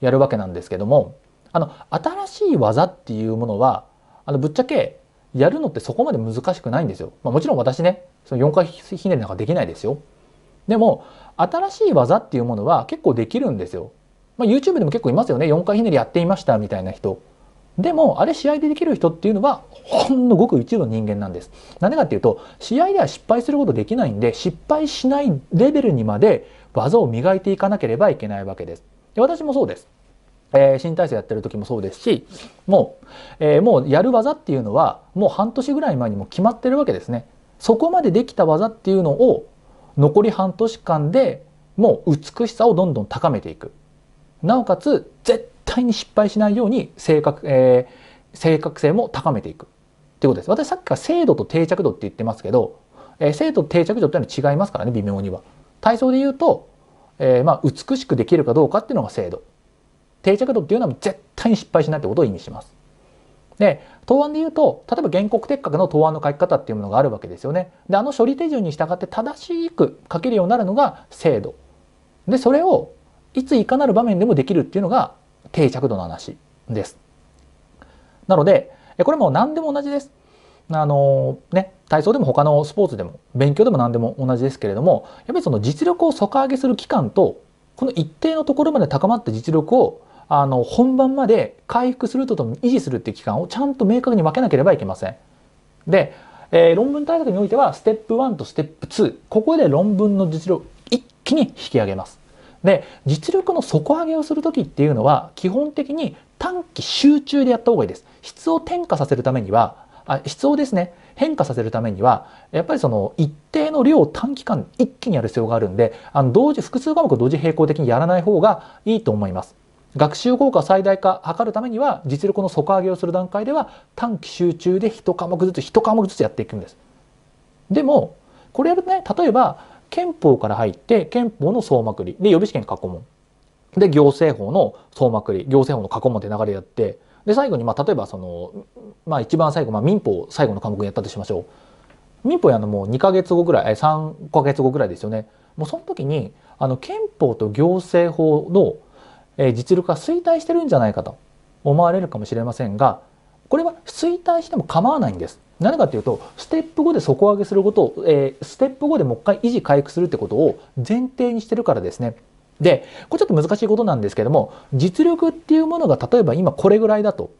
やるわけなんですけどもあの新しい技っていうものはあのぶっちゃけやるのってそこまで難しくないんですよ。まあ、もちろん私ねその4回ひねりなんかできないですよ。でも新しい技っていうものは結構できるんですよ。まあ、YouTube でも結構いますよね4回ひねりやっていましたみたいな人でもあれ試合でできる人っていうのはほんのごく一部の人間なんですなでかっていうと試合では失敗することできないんで失敗しないレベルにまで技を磨いていかなければいけないわけですで私もそうですえー、新体制やってる時もそうですしもう,、えー、もうやる技っていうのはもう半年ぐらい前にも決まってるわけですねそこまでできた技っていうのを残り半年間でもう美しさをどんどん高めていくなおかつ絶対に失敗しないように正確,、えー、正確性も高めていくということです。私さっきから精度と定着度って言ってますけど、えー、精度と定着度っていうのは違いますからね微妙には。体操で言うと、えー、まあ美しくできるかどうかっていうのが精度定着度っていうのは絶対に失敗しないってことを意味します。で答案で言うと例えば原告的格の答案の書き方っていうものがあるわけですよね。であの処理手順に従って正しく書けるようになるのが精度。でそれをいついかなる場面でもできるっていうのが定着度の話です。なので、これも何でも同じです。あのね、体操でも他のスポーツでも勉強でも何でも同じですけれどもやっぱりその実力を底上げする期間とこの一定のところまで高まった実力をあの本番まで回復するととも維持するっていう期間をちゃんと明確に分けなければいけません。で、えー、論文対策においてはステップ1とステップ2ここで論文の実力一気に引き上げます。で実力の底上げをする時っていうのは基本的に短期集中でやった方がいいです質を転化させるためにはあ質をですね変化させるためにはやっぱりその一定の量を短期間一気にやる必要があるんであの同時複数科目同時並行的にやらない方がいいと思います。学習効果最大化図るためには実力の底上げをする段階では短期集中で1科目ずつ1科目ずつやっていくんです。でもこれやるとね例えば憲法から入って憲法の総まくりで予備試験過去問で行政法の総まくり行政法の過去問って流れやってで最後にまあ例えばその、まあ、一番最後、まあ、民法最後の科目やったとしましょう民法やのもう2か月後ぐらい3か月後ぐらいですよねもうその時にあの憲法と行政法の、実力が衰退してるんじゃないかと思われるかもしれませんがこれは衰退しても構わないんです。なぜかというとステップ5で底上げすることを、えー、ステップ5でもう一回維持回復するってことを前提にしてるからですね。でこれちょっと難しいことなんですけども実力っていうものが例えば今これぐらいだと。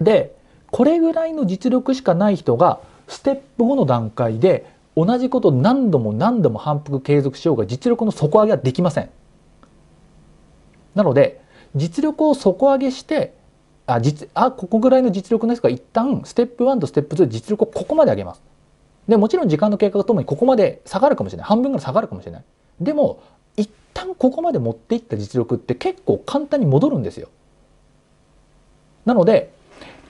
でこれぐらいの実力しかない人がステップ5の段階で同じこと何度も何度も反復継続しようが実力の底上げはできません。なので実力を底上げしてあ実あここぐらいの実力の人が一旦ステップ1とステップ2実力をここまで上げますでもちろん時間の経過とともにここまで下がるかもしれない半分ぐらい下がるかもしれないでも一旦ここまで持っていった実力って結構簡単に戻るんですよなので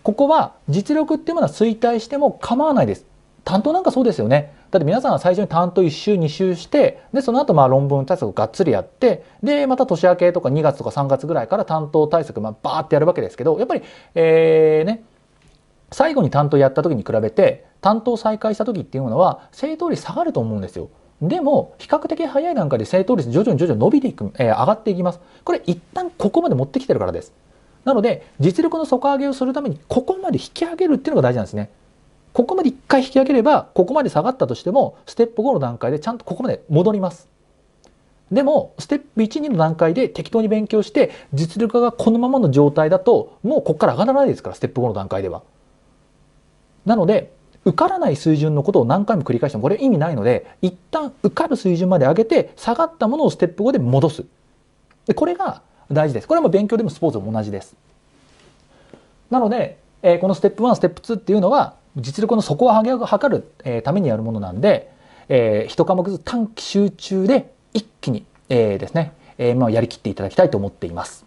ここは実力っていうものは衰退しても構わないです担当なんかそうですよねだって皆さんは最初に担当1週2週してでその後まあ論文対策をがっつりやってでまた年明けとか2月とか3月ぐらいから担当対策まあバーってやるわけですけどやっぱりえね最後に担当やった時に比べて担当再開した時っていうのは正答率下がると思うんですよ。でも比較的早い段階で正答率徐々に徐々に伸びていく、えー、上がっていきます。これ一旦ここまで持ってきてるからです。なので実力の底上げをするためにここまで引き上げるっていうのが大事なんですね。ここまで1回引き上げればここまで下がったとしてもステップ5の段階でちゃんとここまで戻ります。でもステップ12の段階で適当に勉強して実力がこのままの状態だともうここから上がらないですからステップ5の段階では。なので受からない水準のことを何回も繰り返してもこれ意味ないので一旦受かる水準まで上げて下がったものをステップ5で戻す。でこれが大事です。これはもう勉強でもスポーツも同じです。なので、えー、このステップ1ステップ2っていうのは実力の底を測る、えためにやるものなんで、えー、1科目ずつ短期集中で一気に、えー、ですね、えー、まあやりきっていただきたいと思っています。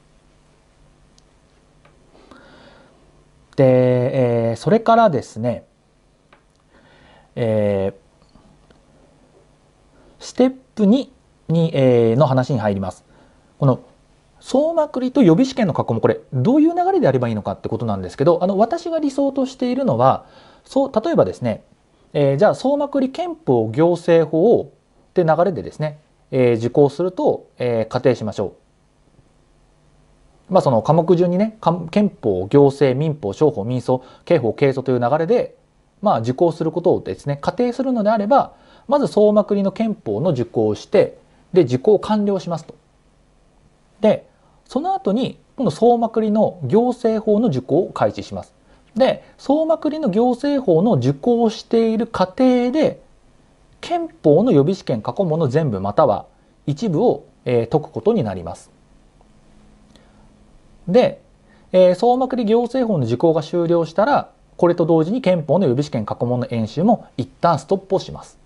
で、えー、それからですね、えー、ステップ2に、えー、の話に入ります。この総まくりと予備試験の過去もこれどういう流れでやればいいのかってことなんですけどあの私が理想としているのはそう例えばですね、えー、じゃあ総まくり憲法行政法をって流れでですね、えー、受講すると、えー、仮定しましょう。まあその科目順にね憲法行政民法商法民訴刑法刑訴という流れで、まあ、受講することをですね仮定するのであればまず総まくりの憲法の受講をしてで受講完了しますと。でその後に今度総まくりの行政法の受講を開始します。で総まくりの行政法の受講している過程で憲法の予備試験過去問の全部または一部を、えー、解くことになります。で、えー、総まくり行政法の受講が終了したらこれと同時に憲法の予備試験過去問の演習も一旦ストップをします。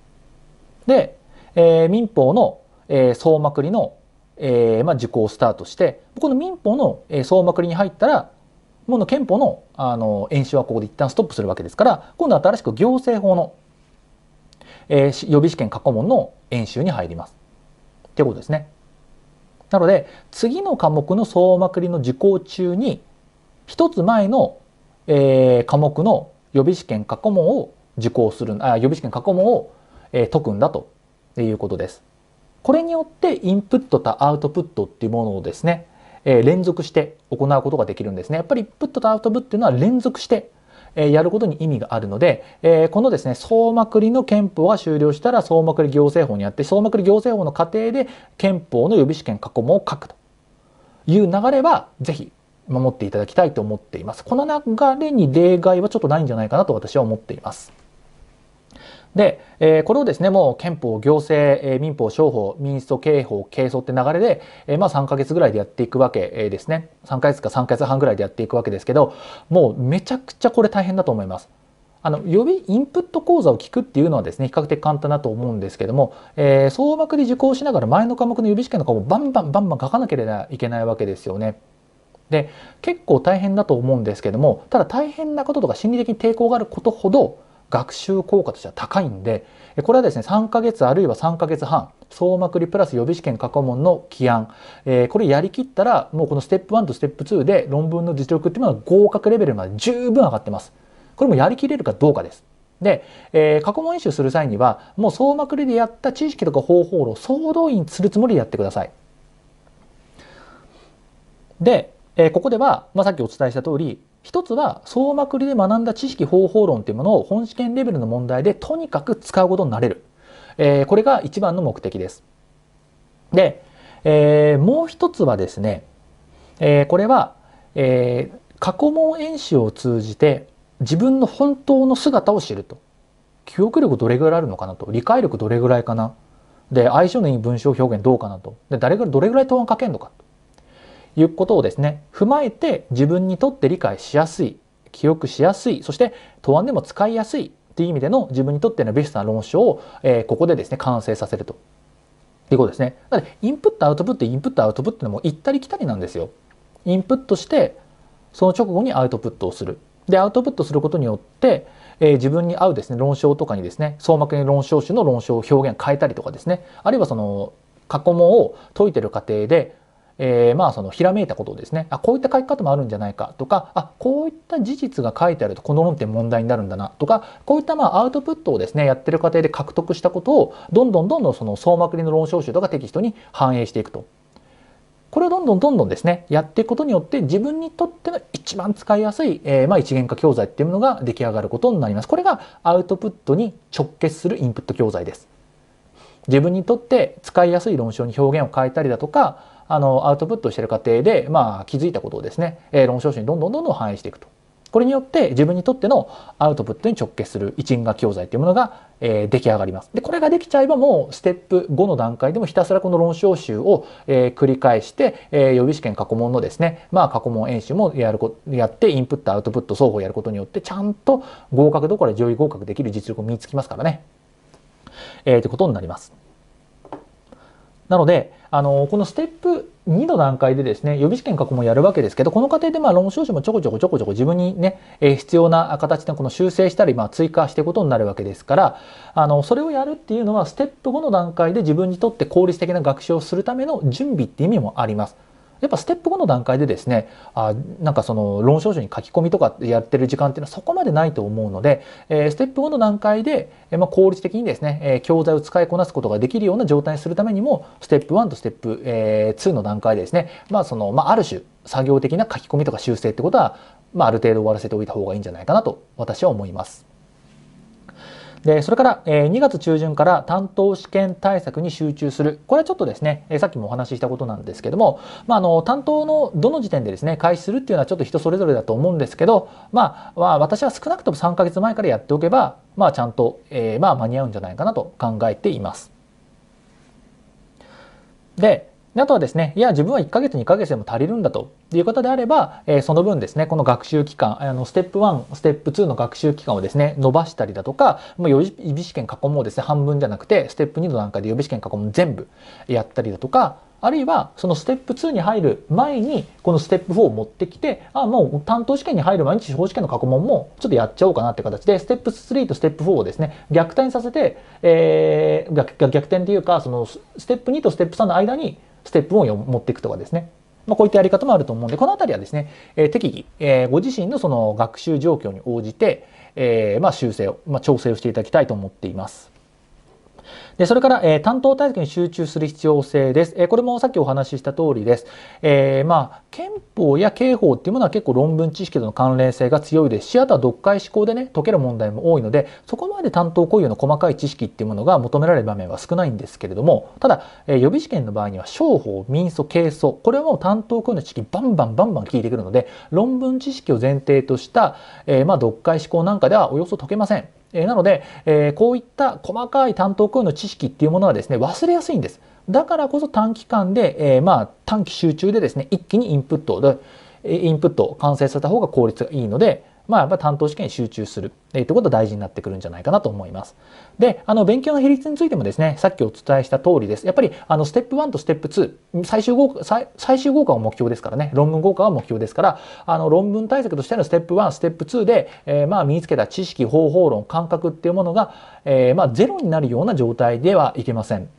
で、えー、民法の、えー、総まくりの、えーまあ、受講をスタートしてこの民法の、えー、総まくりに入ったらもの憲法のあの演習はここで一旦ストップするわけですから今度は新しく行政法の、えー、予備試験過去問の演習に入ります。ってことですね。なので次の科目の総まくりの受講中に一つ前の、えー、科目の予備試験過去問を受講するあ予備試験過去問を、えー、解くんだということです。これによってインプットとアウトプットっていうものをですねえ連続して行うことができるんですね。やっぱりイプットとアウトプットっていうのは連続してえやることに意味があるので、えこのですね、総まくりの憲法が終了したら総まくり行政法にあって、総まくり行政法の過程で憲法の予備試験過去問を書くという流れは、ぜひ守っていただきたいと思っています。この流れに例外はちょっとないんじゃないかなと私は思っています。で、えー、これをですね、もう憲法、行政、えー、民法、商法、民主党、刑法、軽訴って流れで、えー、まあ3ヶ月ぐらいでやっていくわけですね。3ヶ月か3ヶ月半ぐらいでやっていくわけですけど、もうめちゃくちゃこれ大変だと思います。あの予備インプット講座を聞くっていうのはですね比較的簡単だと思うんですけども、えー、総幕で受講しながら前の科目の予備試験の科目をバンバンバンバン書かなければいけないわけですよね。で結構大変だと思うんですけどもただ大変なこととか心理的に抵抗があることほど学習効果としては高いんでこれはですね3ヶ月あるいは3ヶ月半総まくりプラス予備試験過去問の起案、えこれやりきったらもうこのステップ1とステップ2で論文の実力っていうのは合格レベルまで十分上がってます。これもやりきれるかどうかです。で、えー、過去問演習する際にはもう総まくりでやった知識とか方法論を総動員するつもりでやってください。で、えー、ここでは、まあ、さっきお伝えした通り一つは総まくりで学んだ知識方法論というものを本試験レベルの問題でとにかく使うことになれる、えー、これが一番の目的です。で、えー、もう一つはですね、えー、これは、え過去問演習を通じて自分の本当の姿を知ると記憶力どれぐらいあるのかなと理解力どれぐらいかなで相性のいい文章表現どうかなとで誰がどれぐらい答案書けるのかということをですね踏まえて自分にとって理解しやすい記憶しやすいそして答案でも使いやすいっていう意味での自分にとってのベストな論書を、えー、ここでですね完成させるということですね。なのでインプットアウトプットインプットアウトプットのも行ったり来たりなんですよ。インプットしてその直後にアウトプットをする。でアウトプットすることによって、えー、自分に合うですね論証とかにですね総膜に論証種の論証を表現変えたりとかですねあるいはその過去問を解いてる過程でえー、まあそのひらめいたことですねあこういった書き方もあるんじゃないかとかあこういった事実が書いてあるとこの論点問題になるんだなとかこういったまあアウトプットをですねやってる過程で獲得したことをどんどんどんどんその総まくりの論証集とかテキストに反映していくと。これをどんどんどんどんですねやっていくことによって自分にとっての一番使いやすい、えー、まあ一元化教材っていうものが出来上がることになります。これがアウトプットに直結するインプット教材です。自分にとって使いやすい論証に表現を変えたりだとかあのアウトプットしてる過程で、まあ、気づいたことをですね、え論証書にどんどんどんどん反映していくと。これによって自分にとってのアウトプットに直結する一因果教材というものが、え出来上がります。で、これができちゃえばもうステップ5の段階でもひたすらこの論証集を、え繰り返して、え予備試験過去問のですね、まあ過去問演習もやるこやってインプットアウトプット双方やることによってちゃんと合格どころ上位合格できる実力を身につきますからね。えー、ということになります。なので、あのこのステップ2の段階でですね予備試験過去もやるわけですけどこの過程でまあ論証書もちょこちょこちょこちょこ自分にね、えー、必要な形でこの修正したりまあ追加していくことになるわけですからあのそれをやるっていうのはステップ5の段階で自分にとって効率的な学習をするための準備って意味もあります。やっぱステップ5の段階でですねあなんかその論証書に書き込みとかやってる時間っていうのはそこまでないと思うので、えー、ステップ5の段階で、えー、まあ、効率的にですね、えー、教材を使いこなすことができるような状態にするためにもステップ1とステップ、えー、2の段階でですね、まあそのまあ、ある種作業的な書き込みとか修正ってことは、まあ、ある程度終わらせておいた方がいいんじゃないかなと私は思います。で、それから、え2月中旬から担当試験対策に集中する。これはちょっとですね、えさっきもお話ししたことなんですけども、まあ、あの、担当のどの時点でですね、開始するっていうのはちょっと人それぞれだと思うんですけど、まあ、まあ、私は少なくとも3ヶ月前からやっておけば、まあ、ちゃんと、えー、まあ、間に合うんじゃないかなと考えています。で、あとはですね、いや、自分は1ヶ月、2ヶ月でも足りるんだという方であれば、えー、その分ですね、この学習期間、あの、ステップ1、ステップ2の学習期間をですね、伸ばしたりだとか、もう予備試験過去問をですね、半分じゃなくて、ステップ2の段階で予備試験過去問全部やったりだとか、あるいはそのステップ2に入る前にこのステップ4を持ってきてあもう担当試験に入る前に司法試験の過去問もちょっとやっちゃおうかなって形でステップ3とステップ4をですね逆転させて、えー、逆転というかそのステップ2とステップ3の間にステップを持っていくとかですね。まあ、こういったやり方もあると思うんで、このあたりはですね、えー、適宜、えー、ご自身のその学習状況に応じて、えー、まあ修正を、まあ、調整をしていただきたいと思っています。で、それから、えー、担当対策に集中する必要性です。えー、これもさっきお話しした通りです。えー、まあ、憲法や刑法っていうものは結構論文知識との関連性が強いですし、あとは読解思考でね、解ける問題も多いので、そこまで担当雇用の細かい知識っていうものが求められる場面は少ないんですけれども、ただ、えー、予備試験の場合には、商法、民訴、軽訴、これはもう担当雇用の知識バンバンバンバン聞いてくるので、論文知識を前提とした、えー、まあ、読解思考なんかではおよそ解けません。えなので、えこういった細かい担当行為の知識っていうものはですね忘れやすいんです。だからこそ短期間で、えまあ、短期集中でですね一気にインプットをインプットを完成させた方が効率がいいのでまあ、やっぱ担当試験に集中する、えということが大事になってくるんじゃないかなと思います。で、あの、勉強の比率についてもですね、さっきお伝えした通りです。やっぱり、あの、ステップ1とステップ2、最終合格、最終合格を目標ですからね、論文合格は目標ですから、あの、論文対策としてのステップ1、ステップ2で、えー、まあ、身につけた知識、方法論、感覚っていうものが、えー、まあ、ゼロになるような状態ではいけません。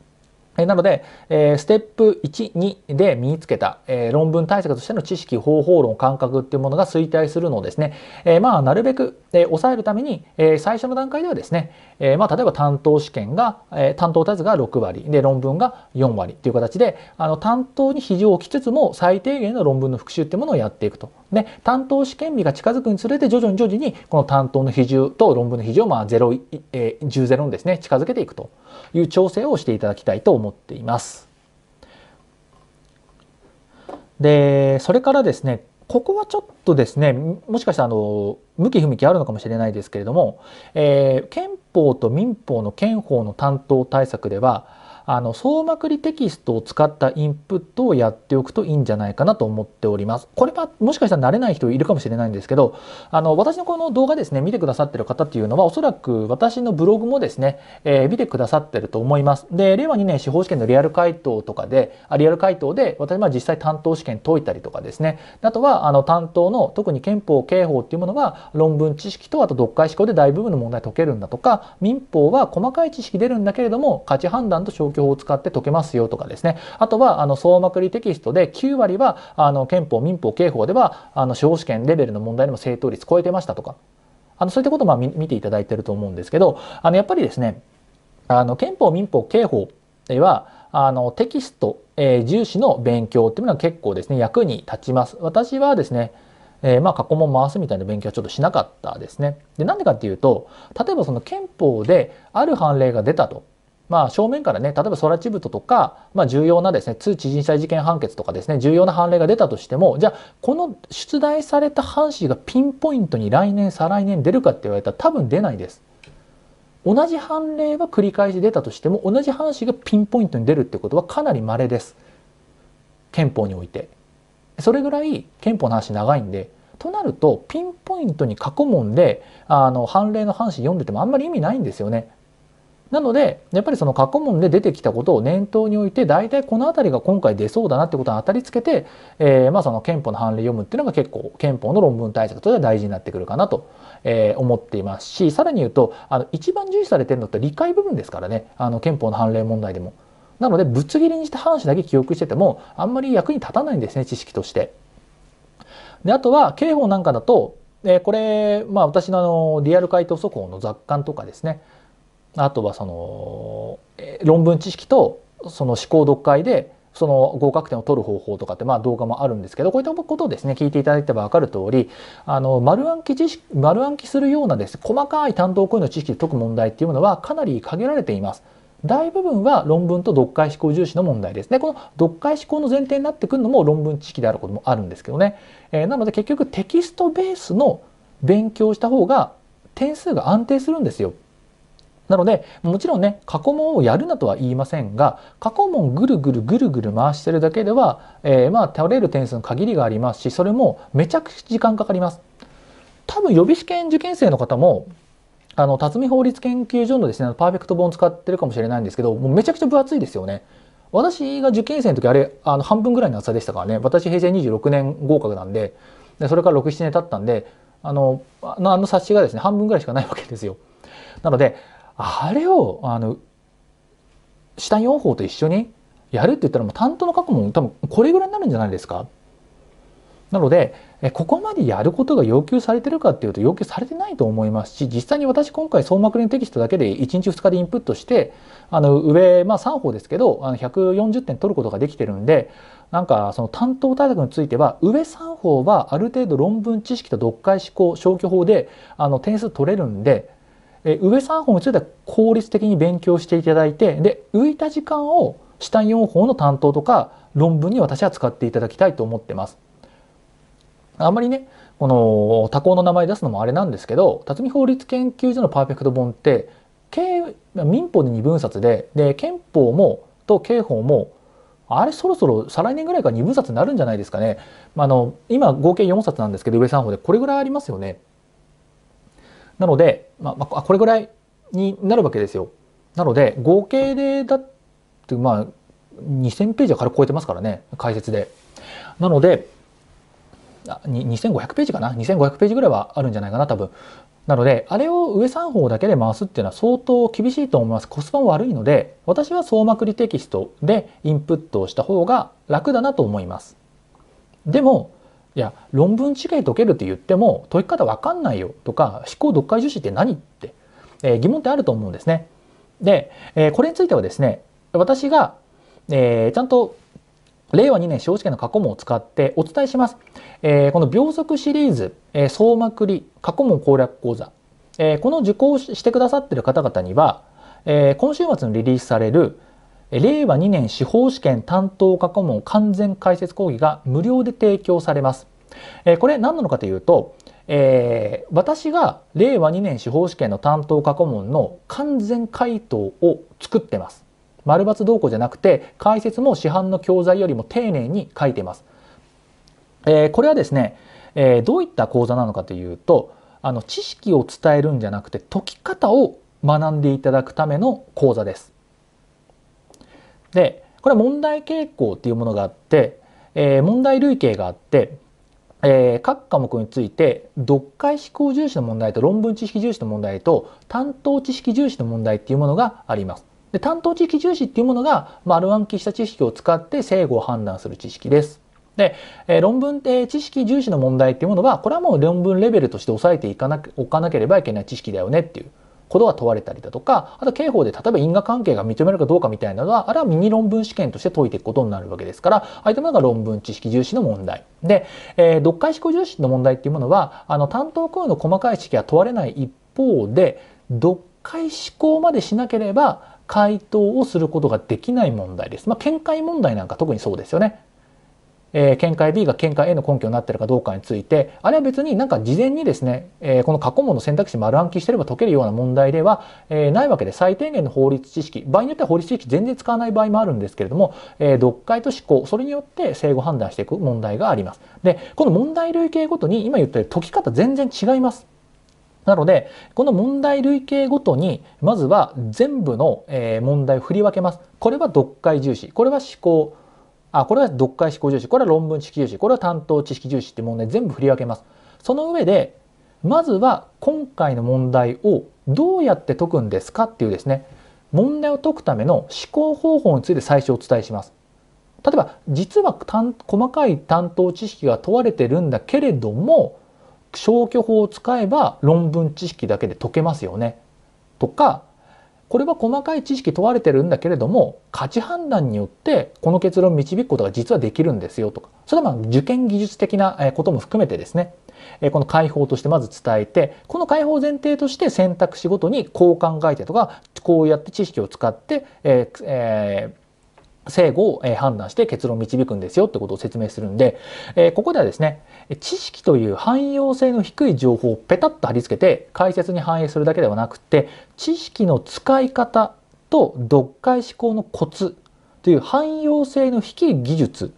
なので、えステップ1、2で身につけた、え論文対策としての知識、方法論、感覚っていうものが衰退するのをですね、えまあ、なるべく、え抑えるために、え最初の段階ではですね、えー、まあ、例えば担当試験が、えー、担当タスが6割で論文が4割という形であの担当に比重を置きつつも最低限の論文の復習っていうものをやっていくと。で担当試験日が近づくにつれて徐々に徐々にこの担当の比重と論文の比重をまあ0、えー、10ゼロにですね近づけていくという調整をしていただきたいと思っています。でそれからですねここはちょっとですねもしかしたらあの向き不向きあるのかもしれないですけれども、えー、憲法と民法の憲法の担当対策ではあの総まくりテキストを使ったインプットをやっておくといいんじゃないかなと思っております。これはもしかしたら慣れない人いるかもしれないんですけど、あの私のこの動画ですね、見てくださってる方っていうのはおそらく私のブログもですね、えー、見てくださってると思います。で、令和2年司法試験のリアル回答とかで、リアル回答で私は実際担当試験解いたりとかですね、あとはあの担当の特に憲法刑法っていうものは論文知識とあと読解思考で大部分の問題解けるんだとか、民法は細かい知識出るんだけれども価値判断と消境を使って解けますよとかですねあとはあの総まくりテキストで9割はあの憲法民法刑法ではあの司法試験レベルの問題でも正答率超えてましたとかあのそういったことをまあ見ていただいてると思うんですけどあのやっぱりですねあの憲法民法刑法ではあのテキスト、えー、重視の勉強っていうのは結構ですね役に立ちます。私はですねえー、まあ過去問回すみたいな勉強はちょっとしなかったですね。でなんでかっていうと例えばその憲法である判例が出たとまあ、正面からね例えばソラチブトとか、まあ、重要なですね通知人災事件判決とかですね重要な判例が出たとしてもじゃあこの出題された判子がピンポイントに来年再来年出るかって言われたら多分出ないです。同じ判例は繰り返し出たとしても同じ判子がピンポイントに出るってことはかなり稀です。憲法において。それぐらい憲法の話長いんでとなるとピンポイントに過去問であの判例の半紙読んでてもあんまり意味ないんですよね。なのでやっぱりその過去問で出てきたことを念頭に置いて大体この辺りが今回出そうだなってことに当たりつけて、えー、まあその憲法の判例読むっていうのが結構憲法の論文対策としては大事になってくるかなと、えー、思っていますしさらに言うとあの一番重視されてるのって理解部分ですからねあの憲法の判例問題でも。なのでぶつ切りにして話だけ記憶しててもあんまり役に立たないんですね知識として。であとは刑法なんかだとえこれ、まあ、私のあのリアル回答速報の雑感とかですね、あとはその、え論文知識とその思考読解でその合格点を取る方法とかってまあ動画もあるんですけどこういったことをですね聞いていただいてば分かる通りあの丸暗記知識丸暗記するようなです、細かい担当行為の知識で解く問題っていうものはかなり限られています。大部分は論文と読解思考重視の問題ですね。この読解思考の前提になってくるのも論文知識であることもあるんですけどね。えー、なので結局テキストベースの勉強した方が点数が安定するんですよ。なので、もちろんね、過去問をやるなとは言いませんが、過去問ぐるぐるぐるぐる回してるだけでは、えー、まあ、取れる点数の限りがありますし、それもめちゃくちゃ時間かかります。多分予備試験受験生の方も、あの、辰巳法律研究所のですね、パーフェクト本使ってるかもしれないんですけど、もうめちゃくちゃ分厚いですよね。私が受験生の時、あれ、あの、半分ぐらいの厚さでしたからね、私平成26年合格なんで、でそれから6、7年経ったんで、あの、あの冊子がですね、半分ぐらいしかないわけですよ。なので、あれをあの下4法と一緒にやるって言ったらもう担当の過去も多分これぐらいになるんじゃないですかなのでここまでやることが要求されてるかっていうと要求されてないと思いますし実際に私今回総まくりのテキストだけで1日2日でインプットしてあの上、まあ、3法ですけどあの140点取ることができてるんでなんかその担当対策については上3法はある程度論文知識と読解思考消去法であの点数取れるんでえ上3本については効率的に勉強していただいてで浮いた時間を下4本の担当とか論文に私は使っていただきたいと思ってます。あんまりねこの他校の名前出すのもあれなんですけど辰巳法律研究所のパーフェクト本って民法で2分冊でで憲法もと刑法もあれそろそろ再来年ぐらいから2分冊になるんじゃないですかね。あの今合計4冊なんですけど上3本でこれぐらいありますよね。なのでまあ、これぐらいになるわけですよ。なので合計でだってまあ2000ページは軽く超えてますからね解説で。なので2500ページかな2500ページぐらいはあるんじゃないかな多分。なのであれを上3方だけで回すっていうのは相当厳しいと思いますコスパも悪いので私は総まくりテキストでインプットをした方が楽だなと思います。でもいや論文地形解けるって言っても解き方わかんないよとか思考読解樹脂って何って、えー、疑問ってあると思うんですね。で、えー、これについてはですね私が、えー、ちゃんと令和2年司法試験の過去問を使ってお伝えします。えー、この秒速シリーズ、えー、総まくり過去問攻略講座、えー、この受講してくださってる方々には、えー、今週末にリリースされる令和2年司法試験担当過去問完全解説講義が無料で提供されます。これ何なのかというと、えー、私が令和2年司法試験の担当過去問の完全回答を作ってます。丸抜動向じゃなくて解説も市販の教材よりも丁寧に書いてます。えー、これはですね、えー、どういった講座なのかというとあの知識を伝えるんじゃなくて解き方を学んでいただくための講座です。でこれは問題傾向っていうものがあって、えー、問題類型があって、えー、各科目について読解思考重視の問題と論文知識重視の問題と担当知識重視の問題っていうものがあります。で担当知識重視っていうものが丸暗記した知識を使って正誤を判断する知識です。で、えー、論文、って知識重視の問題っていうものはこれはもう論文レベルとして押さえていかなおかなければいけない知識だよねっていうことが問われたりだとか、あと刑法で例えば因果関係が認めるかどうかみたいなのは、あれはミニ論文試験として解いていくことになるわけですから、ああいったものが論文知識重視の問題。で、えー、読解思考重視の問題っていうものは、あの、担当空の細かい知識は問われない一方で、読解思考までしなければ、回答をすることができない問題です。まあ、見解問題なんか特にそうですよね。えー、見解 B が見解 A の根拠になってるかどうかについてあれは別になんか事前にですね、えー、この過去問の選択肢丸暗記してれば解けるような問題では、えー、ないわけで最低限の法律知識場合によっては法律知識全然使わない場合もあるんですけれども、え読解と思考それによって正誤判断していく問題があります。でこの問題類型ごとに今言ったように解き方全然違います。なので、この問題類型ごとに、まずは全部の問題を振り分けます。これは読解重視、これは思考、あ、これは読解思考重視、これは論文知識重視、これは担当知識重視って問題全部振り分けます。その上で、まずは今回の問題をどうやって解くんですかっていうですね、問題を解くための思考方法について最初お伝えします。例えば、実は細かい担当知識が問われてるんだけれども、消去法を使えば論文知識だけで解けますよね。とか、これは細かい知識問われてるんだけれども価値判断によってこの結論を導くことが実はできるんですよとかそれはまあ受験技術的なことも含めてですねこの解法としてまず伝えてこの解法を前提として選択肢ごとにこう考えてとかこうやって知識を使って、えーえー正誤を判断して結論を導くんですよってことを説明するんで、えここではですね、知識という汎用性の低い情報をペタッと貼り付けて解説に反映するだけではなくて、知識の使い方と読解思考のコツという汎用性の低い技術、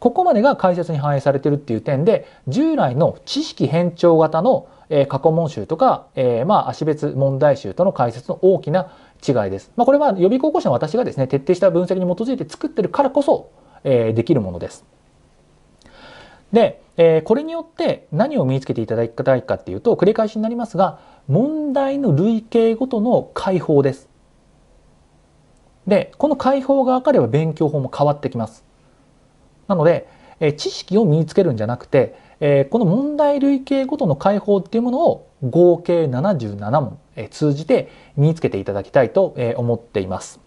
ここまでが解説に反映されてるっていう点で、従来の知識偏重型の過去問集とか、えまあ、足別問題集との解説の大きな違いです。まあ、これは予備高校生の私がですね、徹底した分析に基づいて作ってるからこそ、えー、できるものです。で、えー、これによって何を身につけていただきたいかっていうと、繰り返しになりますが、問題の類型ごとの解放です。で、この解放が分かれば勉強法も変わってきます。なので、えー、知識を身につけるんじゃなくて、えこの問題類型ごとの解法っていうものを合計77問、え通じて身につけていただきたいと、え思っています。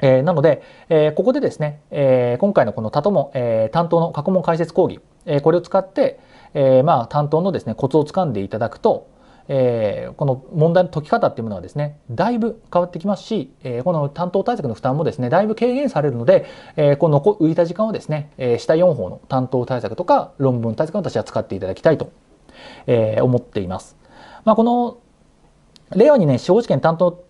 えなので、えここでですね、え今回のこの他とも、え担当の過去問解説講義、えこれを使って、えまあ担当のですねコツをつかんでいただくと、えー、この問題の解き方っていうものはですねだいぶ変わってきますし、えー、この担当対策の負担もですねだいぶ軽減されるので、えー、この浮いた時間をですね、えー、下4方の担当対策とか論文対策の私は使っていただきたいと、えー、思っています。まあ、この令和2年、ね、司法試験担当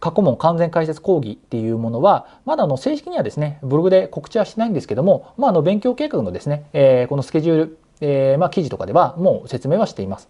過去問完全解説講義っていうものは、まだあの正式にはですね、ブログで告知はしてないんですけども、まあ、あの勉強計画のですね、えー、このスケジュール、えー、まあ記事とかではもう説明はしています。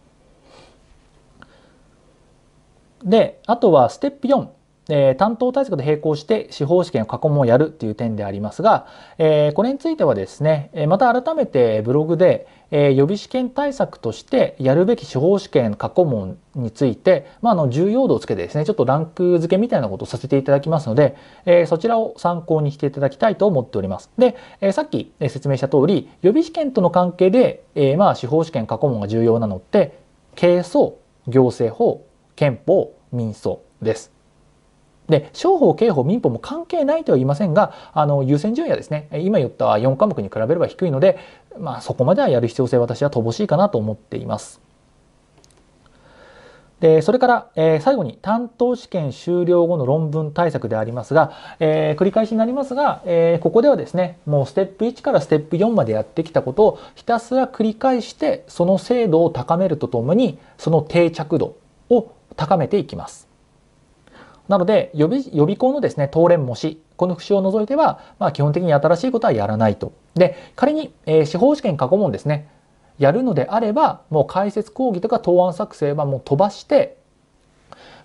であとはステップ4、えー、担当対策と並行して司法試験過去問をやるという点でありますが、えー、これについてはですねまた改めてブログで、えー、予備試験対策としてやるべき司法試験過去問について、まあ、の重要度をつけてですねちょっとランク付けみたいなことをさせていただきますので、えー、そちらを参考にしていただきたいと思っております。で、えー、さっき説明した通り予備試験との関係で、えー、まあ司法試験過去問が重要なのって係争行政法憲法民訴です。で商法刑法民法も関係ないとは言いませんがあの優先順位はですね今言った4科目に比べれば低いので、まあ、そこまではやる必要性私は乏しいかなと思っています。でそれから、えー、最後に担当試験終了後の論文対策でありますが、えー、繰り返しになりますが、えー、ここではですねもうステップ1からステップ4までやってきたことをひたすら繰り返してその精度を高めるとともにその定着度を高めていきます。なので予備予備校のですね当連模試この節を除いては、まあ、基本的に新しいことはやらないと。で仮に、えー、司法試験過去問ですねやるのであればもう解説講義とか答案作成はもう飛ばして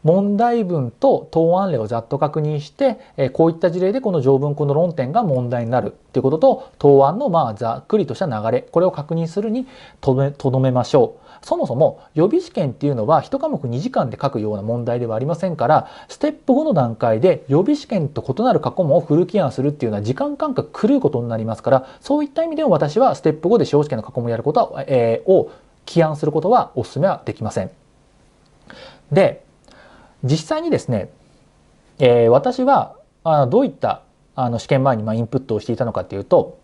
問題文と答案例をざっと確認して、えこういった事例でこの条文この論点が問題になるということと答案のまあざっくりとした流れこれを確認するにとどめましょう。そもそも予備試験っていうのは1科目2時間で書くような問題ではありませんからステップ5の段階で予備試験と異なる過去問をフル起案するっていうのは時間間隔狂うことになりますからそういった意味でも私はステップ5で司法試験の過去問をやることは、えー、を起案することはお勧めはできません。で実際にですね、えー、私はあのどういったあの試験前にまインプットをしていたのかというと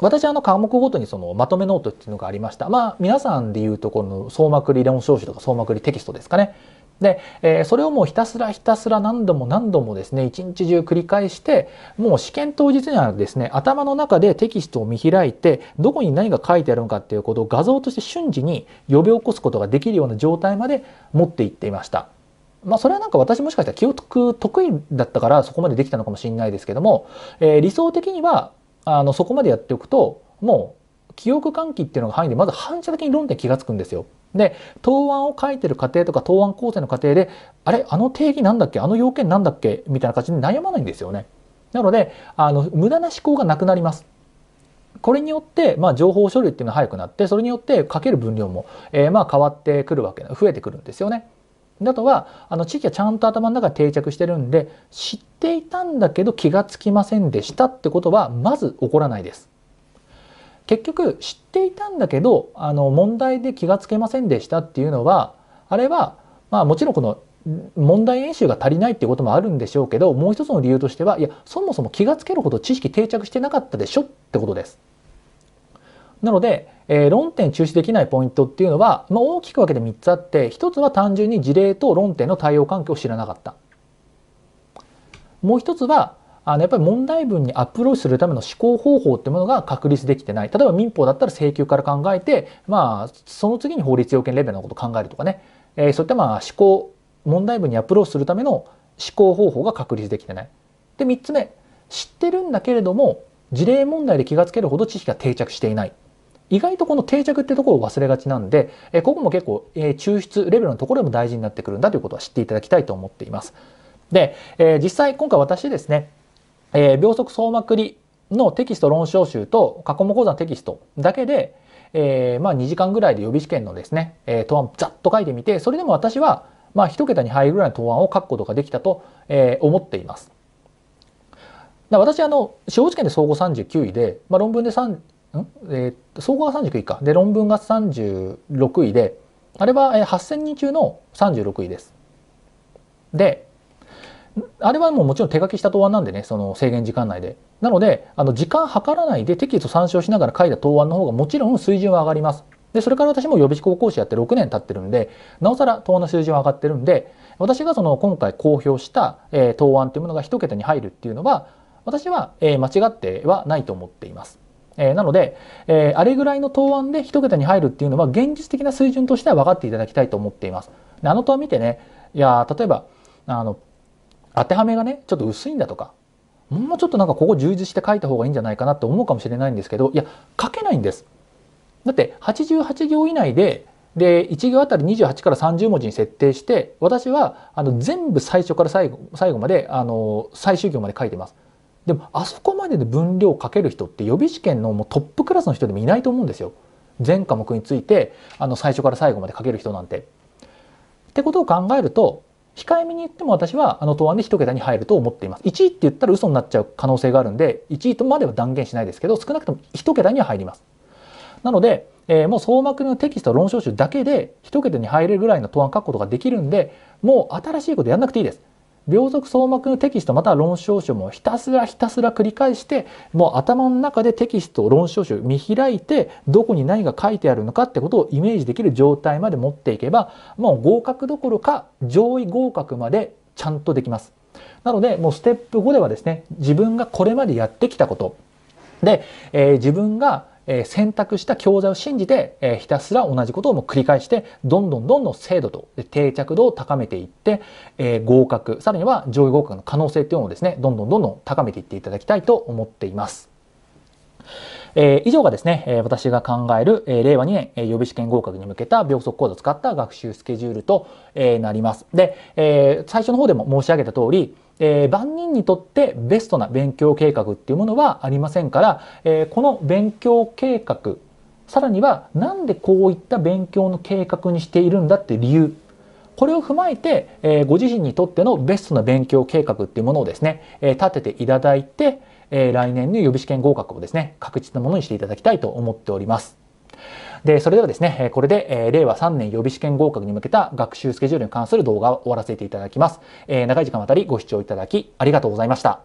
私はあの科目ごとにそのまとめノートっていうのがありました。まあ皆さんでいうとこの総くり論証集とか総くりテキストですかね。で、えー、それをもうひたすらひたすら何度も何度もですね一日中繰り返してもう試験当日にはですね頭の中でテキストを見開いてどこに何が書いてあるのかっていうことを画像として瞬時に呼び起こすことができるような状態まで持っていっていました。まあ、それはなんか私もしかしたら記憶得意だったからそこまでできたのかもしれないですけども、えー、理想的にはあのそこまでやっておくともう記憶喚起っていうのが範囲でまず反射的に論点気が付くんですよ。で答案を書いてる過程とか答案構成の過程であれあの定義なんだっけあの要件なんだっけみたいな感じで悩まないんですよね。なのであの無駄な思考がなくなります。これによって、まあ、情報処理っていうのは早くなってそれによって書ける分量も、えー、まあ変わってくるわけ増えてくるんですよね。あとはあの地域はちゃんと頭の中に定着してるんで知っていたんだけど気がつきませんでしたってことはまず起こらないです。結局知っていたんだけどあの問題で気がつけませんでしたっていうのはあれは、まあ、もちろんこの問題演習が足りないっていうこともあるんでしょうけどもう一つの理由としてはいやそもそも気がつけるほど知識定着してなかったでしょってことです。なので、えー、論点中止できないポイントっていうのは、まあ、大きく分けて3つあって1つは単純に事例と論点の対応環境を知らなかったもう1つはあのやっぱり問題文にアプローチするための思考方法っていうものが確立できてない例えば民法だったら請求から考えて、まあ、その次に法律要件レベルのことを考えるとかね、えー、そういったまあ思考問題文にアプローチするための思考方法が確立できてない。で3つ目知ってるんだけれども事例問題で気がつけるほど知識が定着していない意外とこの定着ってところを忘れがちなんで、えここも結構、え抽出レベルのところでも大事になってくるんだということは知っていただきたいと思っています。で、え実際今回私ですね、えー、秒速総まくりのテキスト論証集と過去問講座のテキストだけで、えー、まあ2時間ぐらいで予備試験のですね、えー、答案をざっと書いてみて、それでも私はまあ一桁に入るぐらいの答案を書くことができたと、えー、思っています。私あの司法試験で総合39位で、まあ、論文でえー、総合が39位かで論文が36位であれは8,000人中の36位です。であれはもうもちろん手書きした答案なんでねその制限時間内で。なのであの時間計らないでテキスト参照しながら書いた答案の方がもちろん水準は上がります。でそれから私も予備校講師やって6年経ってるんでなおさら答案の水準は上がってるんで私がその今回公表した、えー、答案というものが1桁に入るっていうのは私は、えー、間違ってはないと思っています。えー、なので、えー、あれぐらいの答案で1桁に入るっていうのは現実的な水準としては分かっていただきたいと思っています。であの答案見てね、いや例えば、あの、当てはめがね、ちょっと薄いんだとか、もうちょっとなんかここ充実して書いた方がいいんじゃないかなって思うかもしれないんですけど、いや、書けないんです。だって88行以内で、で1行あたり28から30文字に設定して私はあの全部最初から最後最後まであの最終行まで書いてます。でもあそこまでで分量をかける人って予備試験のもうトップクラスの人でもいないと思うんですよ。全科目についてあの最初から最後までかける人なんて。ってことを考えると控えめに言っても私はあの答案で1桁に入ると思っています。1位って言ったら嘘になっちゃう可能性があるんで1位とまでは断言しないですけど少なくとも1桁には入ります。なので、えー、もう総幕のテキスト論証集だけで1桁に入れるぐらいの答案書くことができるんでもう新しいことやんなくていいです。秒速総膜のテキストまたは論証書もひたすらひたすら繰り返してもう頭の中でテキストを論証書見開いてどこに何が書いてあるのかってことをイメージできる状態まで持っていけばもう合格どころか上位合格までちゃんとできます。なのでもうステップ5ではですね自分がこれまでやってきたことで、えー、自分がえ選択した教材を信じて、えひたすら同じことをもう繰り返して、どんどんどんどん精度と定着度を高めていって、え合格、さらには上位合格の可能性っていうのをですね、どんどんどんどん高めていっていただきたいと思っています。えー、以上がですね、え私が考える、え令和2年、え予備試験合格に向けた秒速講座を使った学習スケジュールと、えなります。で、え最初の方でも申し上げた通り、えー、万人にとってベストな勉強計画っていうものはありませんから、えー、この勉強計画さらには何でこういった勉強の計画にしているんだって理由これを踏まえて、えー、ご自身にとってのベストな勉強計画っていうものをですね、えー、立てていただいて、えー、来年の予備試験合格をですね確実なものにしていただきたいと思っております。で、それではですね、これで、え令和3年予備試験合格に向けた学習スケジュールに関する動画を終わらせていただきます。え長い時間渡りご視聴いただきありがとうございました。